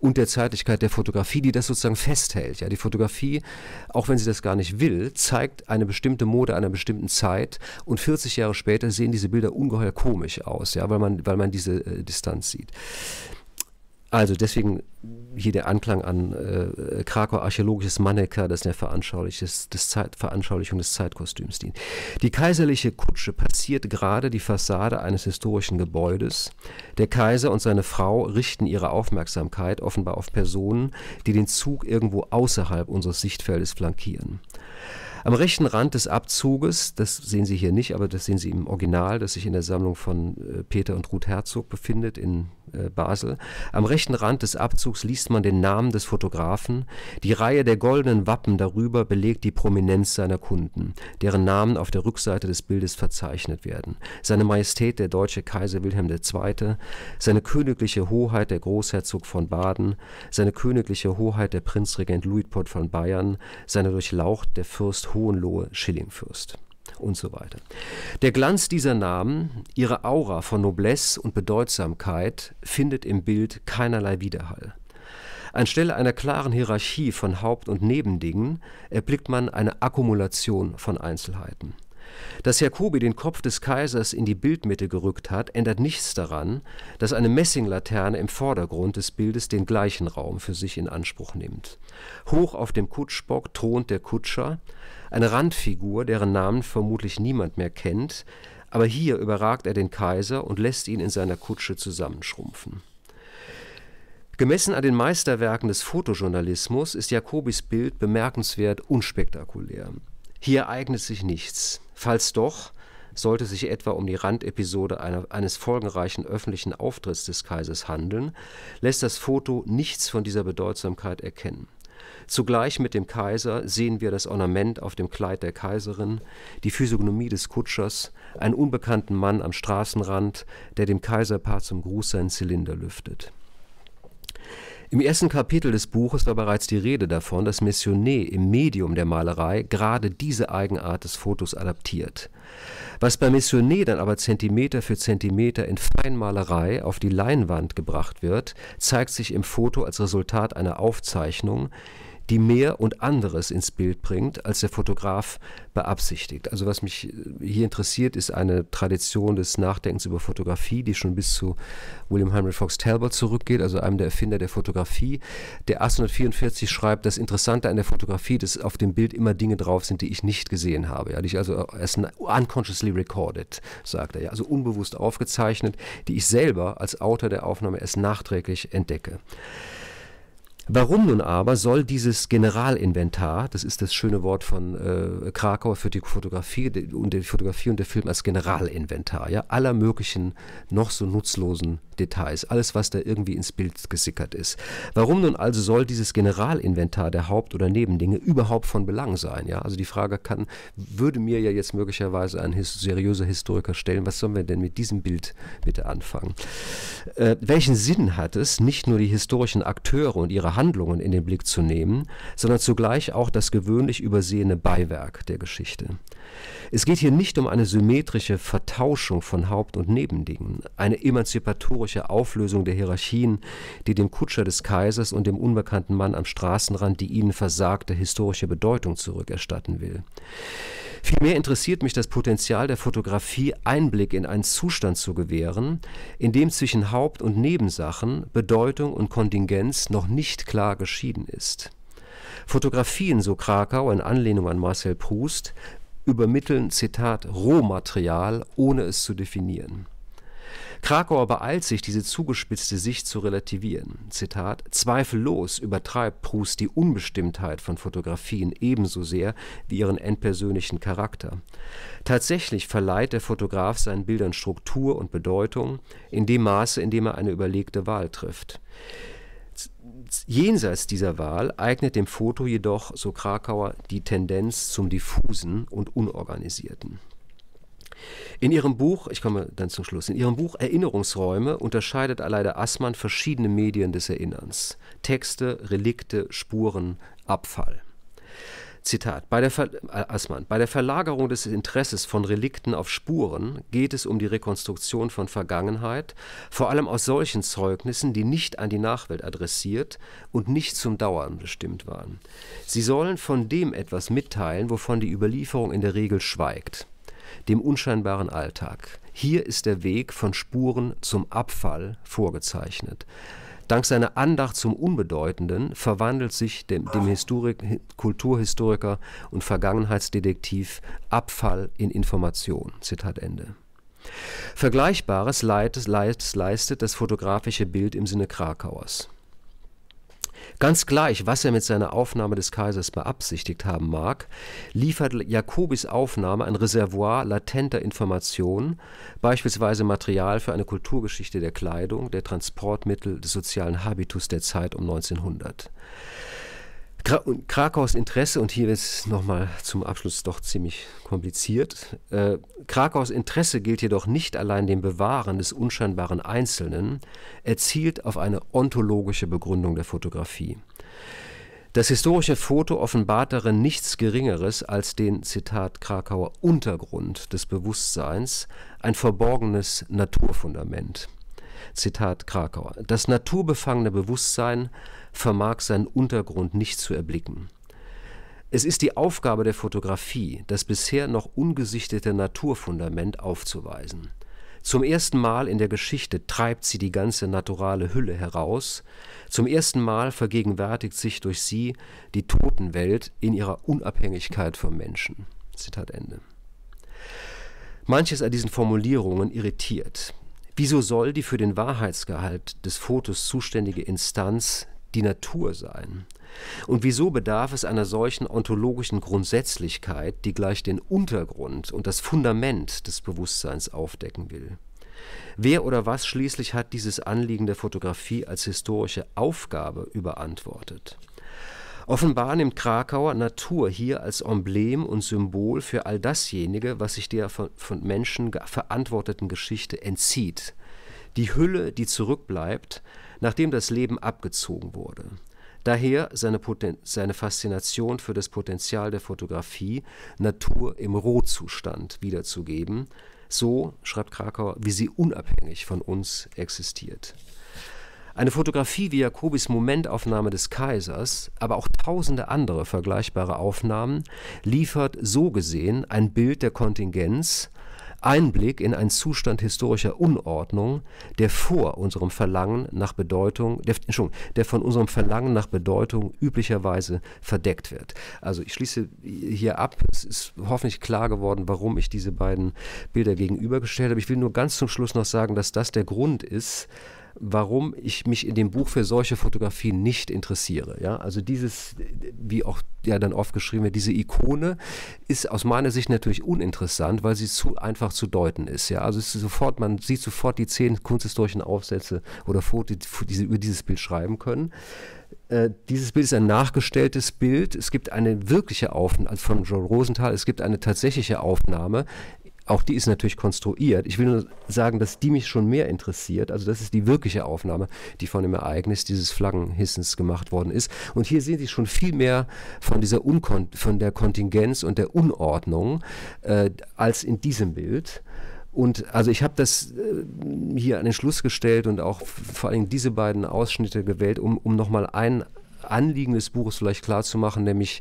[SPEAKER 2] und der Zeitlichkeit der Fotografie, die das sozusagen festhält. Ja, die Fotografie, auch wenn sie das gar nicht will, zeigt eine bestimmte Mode einer bestimmten Zeit und 40 Jahre später sehen diese Bilder ungeheuer komisch aus, ja, weil man, weil man diese äh, Distanz sieht. Also deswegen hier der Anklang an äh, Krakau archäologisches Manneker, das ist eine Veranschaulichung des, Veranschaulichung des Zeitkostüms dient. Die kaiserliche Kutsche passiert gerade die Fassade eines historischen Gebäudes. Der Kaiser und seine Frau richten ihre Aufmerksamkeit offenbar auf Personen, die den Zug irgendwo außerhalb unseres Sichtfeldes flankieren. Am rechten Rand des Abzuges, das sehen Sie hier nicht, aber das sehen Sie im Original, das sich in der Sammlung von äh, Peter und Ruth Herzog befindet, in äh, Basel. Am rechten Rand des Abzugs liest man den Namen des Fotografen. Die Reihe der goldenen Wappen darüber belegt die Prominenz seiner Kunden, deren Namen auf der Rückseite des Bildes verzeichnet werden. Seine Majestät der deutsche Kaiser Wilhelm II., seine königliche Hoheit der Großherzog von Baden, seine königliche Hoheit der Prinzregent Luitpold von Bayern, seine Durchlaucht der Fürst Hohenlohe Schillingfürst und so weiter. Der Glanz dieser Namen, ihre Aura von Noblesse und Bedeutsamkeit findet im Bild keinerlei Widerhall. Anstelle einer klaren Hierarchie von Haupt- und Nebendingen erblickt man eine Akkumulation von Einzelheiten. Dass Jacobi den Kopf des Kaisers in die Bildmitte gerückt hat, ändert nichts daran, dass eine Messinglaterne im Vordergrund des Bildes den gleichen Raum für sich in Anspruch nimmt. Hoch auf dem Kutschbock thront der Kutscher, eine Randfigur, deren Namen vermutlich niemand mehr kennt, aber hier überragt er den Kaiser und lässt ihn in seiner Kutsche zusammenschrumpfen. Gemessen an den Meisterwerken des Fotojournalismus ist Jacobis Bild bemerkenswert unspektakulär. Hier ereignet sich nichts. Falls doch, sollte sich etwa um die Randepisode einer, eines folgenreichen öffentlichen Auftritts des Kaisers handeln, lässt das Foto nichts von dieser Bedeutsamkeit erkennen. Zugleich mit dem Kaiser sehen wir das Ornament auf dem Kleid der Kaiserin, die Physiognomie des Kutschers, einen unbekannten Mann am Straßenrand, der dem Kaiserpaar zum Gruß seinen Zylinder lüftet. Im ersten Kapitel des Buches war bereits die Rede davon, dass Missionet im Medium der Malerei gerade diese Eigenart des Fotos adaptiert. Was bei Missionet dann aber Zentimeter für Zentimeter in Feinmalerei auf die Leinwand gebracht wird, zeigt sich im Foto als Resultat einer Aufzeichnung, die mehr und anderes ins Bild bringt, als der Fotograf beabsichtigt. Also was mich äh, hier interessiert, ist eine Tradition des Nachdenkens über Fotografie, die schon bis zu William Henry Fox Talbot zurückgeht, also einem der Erfinder der Fotografie. Der 1844 schreibt, das Interessante an der Fotografie, dass auf dem Bild immer Dinge drauf sind, die ich nicht gesehen habe, ja, die ich also erst unconsciously recorded, sagt er, ja, also unbewusst aufgezeichnet, die ich selber als Autor der Aufnahme erst nachträglich entdecke. Warum nun aber soll dieses Generalinventar, das ist das schöne Wort von äh, Krakauer für die Fotografie und die Fotografie und der Film als Generalinventar, ja, aller möglichen noch so nutzlosen Details, alles, was da irgendwie ins Bild gesickert ist. Warum nun also soll dieses Generalinventar der Haupt- oder Nebendinge überhaupt von Belang sein? Ja? Also die Frage kann, würde mir ja jetzt möglicherweise ein his seriöser Historiker stellen, was sollen wir denn mit diesem Bild bitte anfangen? Äh, welchen Sinn hat es, nicht nur die historischen Akteure und ihre Handlungen in den Blick zu nehmen, sondern zugleich auch das gewöhnlich übersehene Beiwerk der Geschichte? Es geht hier nicht um eine symmetrische Vertauschung von Haupt- und Nebendingen, eine emanzipatorische Durchbrüche, Auflösung der Hierarchien, die dem Kutscher des Kaisers und dem unbekannten Mann am Straßenrand die ihnen versagte historische Bedeutung zurückerstatten will. Vielmehr interessiert mich das Potenzial der Fotografie, Einblick in einen Zustand zu gewähren, in dem zwischen Haupt- und Nebensachen, Bedeutung und Kontingenz noch nicht klar geschieden ist. Fotografien, so Krakau in Anlehnung an Marcel Proust, übermitteln, Zitat, Rohmaterial, ohne es zu definieren. Krakauer beeilt sich, diese zugespitzte Sicht zu relativieren. Zitat: Zweifellos übertreibt Proust die Unbestimmtheit von Fotografien ebenso sehr wie ihren endpersönlichen Charakter. Tatsächlich verleiht der Fotograf seinen Bildern Struktur und Bedeutung, in dem Maße, in dem er eine überlegte Wahl trifft. Jenseits dieser Wahl eignet dem Foto jedoch, so Krakauer, die Tendenz zum Diffusen und Unorganisierten. In ihrem Buch, ich komme dann zum Schluss, in ihrem Buch Erinnerungsräume unterscheidet Aleida Aßmann verschiedene Medien des Erinnerns. Texte, Relikte, Spuren, Abfall. Zitat, bei der, Ver äh, bei der Verlagerung des Interesses von Relikten auf Spuren geht es um die Rekonstruktion von Vergangenheit, vor allem aus solchen Zeugnissen, die nicht an die Nachwelt adressiert und nicht zum Dauern bestimmt waren. Sie sollen von dem etwas mitteilen, wovon die Überlieferung in der Regel schweigt dem unscheinbaren Alltag. Hier ist der Weg von Spuren zum Abfall vorgezeichnet. Dank seiner Andacht zum Unbedeutenden verwandelt sich dem, dem Historik, Kulturhistoriker und Vergangenheitsdetektiv Abfall in Information. Zitat Ende. Vergleichbares leistet das fotografische Bild im Sinne Krakauers. Ganz gleich, was er mit seiner Aufnahme des Kaisers beabsichtigt haben mag, liefert Jakobis Aufnahme ein Reservoir latenter Informationen, beispielsweise Material für eine Kulturgeschichte der Kleidung, der Transportmittel, des sozialen Habitus der Zeit um 1900. Krakaus Interesse, und hier wird es nochmal zum Abschluss doch ziemlich kompliziert. Äh, Krakaus Interesse gilt jedoch nicht allein dem Bewahren des unscheinbaren Einzelnen, er zielt auf eine ontologische Begründung der Fotografie. Das historische Foto offenbart darin nichts Geringeres als den, Zitat Krakauer, Untergrund des Bewusstseins, ein verborgenes Naturfundament. Zitat Krakau. Das naturbefangene Bewusstsein vermag seinen Untergrund nicht zu erblicken. Es ist die Aufgabe der Fotografie, das bisher noch ungesichtete Naturfundament aufzuweisen. Zum ersten Mal in der Geschichte treibt sie die ganze naturale Hülle heraus, zum ersten Mal vergegenwärtigt sich durch sie die Totenwelt in ihrer Unabhängigkeit vom Menschen. Zitat Ende. Manches an diesen Formulierungen irritiert. Wieso soll die für den Wahrheitsgehalt des Fotos zuständige Instanz die Natur sein? Und wieso bedarf es einer solchen ontologischen Grundsätzlichkeit, die gleich den Untergrund und das Fundament des Bewusstseins aufdecken will? Wer oder was schließlich hat dieses Anliegen der Fotografie als historische Aufgabe überantwortet? Offenbar nimmt Krakauer Natur hier als Emblem und Symbol für all dasjenige, was sich der von, von Menschen verantworteten Geschichte entzieht. Die Hülle, die zurückbleibt, nachdem das Leben abgezogen wurde. Daher seine, Poten seine Faszination für das Potenzial der Fotografie, Natur im Rohzustand wiederzugeben, so, schreibt Krakauer, wie sie unabhängig von uns existiert. Eine Fotografie wie Jacobis Momentaufnahme des Kaisers, aber auch tausende andere vergleichbare Aufnahmen liefert so gesehen ein Bild der Kontingenz, Einblick in einen Zustand historischer Unordnung, der vor unserem Verlangen nach Bedeutung, der, der von unserem Verlangen nach Bedeutung üblicherweise verdeckt wird. Also ich schließe hier ab. Es ist hoffentlich klar geworden, warum ich diese beiden Bilder gegenübergestellt habe. Ich will nur ganz zum Schluss noch sagen, dass das der Grund ist, warum ich mich in dem Buch für solche Fotografien nicht interessiere. Ja? Also dieses, wie auch ja dann oft geschrieben wird, diese Ikone ist aus meiner Sicht natürlich uninteressant, weil sie zu einfach zu deuten ist. Ja? Also ist sofort, man sieht sofort die zehn kunsthistorischen Aufsätze oder Fotos, die sie über dieses Bild schreiben können. Äh, dieses Bild ist ein nachgestelltes Bild. Es gibt eine wirkliche Aufnahme von John Rosenthal. Es gibt eine tatsächliche Aufnahme, auch die ist natürlich konstruiert. Ich will nur sagen, dass die mich schon mehr interessiert. Also das ist die wirkliche Aufnahme, die von dem Ereignis dieses Flaggenhissens gemacht worden ist. Und hier sehen Sie schon viel mehr von dieser Unkon von der Kontingenz und der Unordnung äh, als in diesem Bild. Und also ich habe das äh, hier an den Schluss gestellt und auch vor allem diese beiden Ausschnitte gewählt, um, um nochmal einen Anliegen des Buches vielleicht klar zu machen, nämlich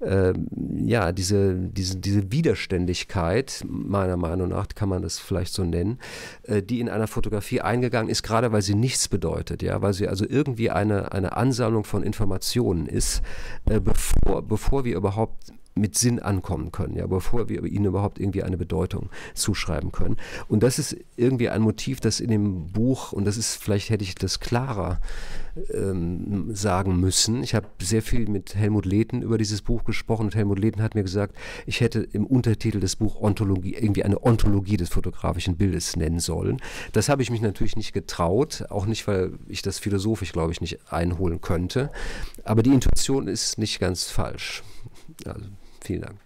[SPEAKER 2] äh, ja, diese, diese, diese Widerständigkeit, meiner Meinung nach kann man das vielleicht so nennen, äh, die in einer Fotografie eingegangen ist, gerade weil sie nichts bedeutet, ja, weil sie also irgendwie eine, eine Ansammlung von Informationen ist, äh, bevor, bevor wir überhaupt mit Sinn ankommen können, ja, bevor wir ihnen überhaupt irgendwie eine Bedeutung zuschreiben können. Und das ist irgendwie ein Motiv, das in dem Buch, und das ist, vielleicht hätte ich das klarer ähm, sagen müssen. Ich habe sehr viel mit Helmut Lehten über dieses Buch gesprochen und Helmut Lehten hat mir gesagt, ich hätte im Untertitel des Buch Ontologie irgendwie eine Ontologie des fotografischen Bildes nennen sollen. Das habe ich mich natürlich nicht getraut, auch nicht, weil ich das philosophisch, glaube ich, nicht einholen könnte. Aber die Intuition ist nicht ganz falsch. Also Vielen Dank.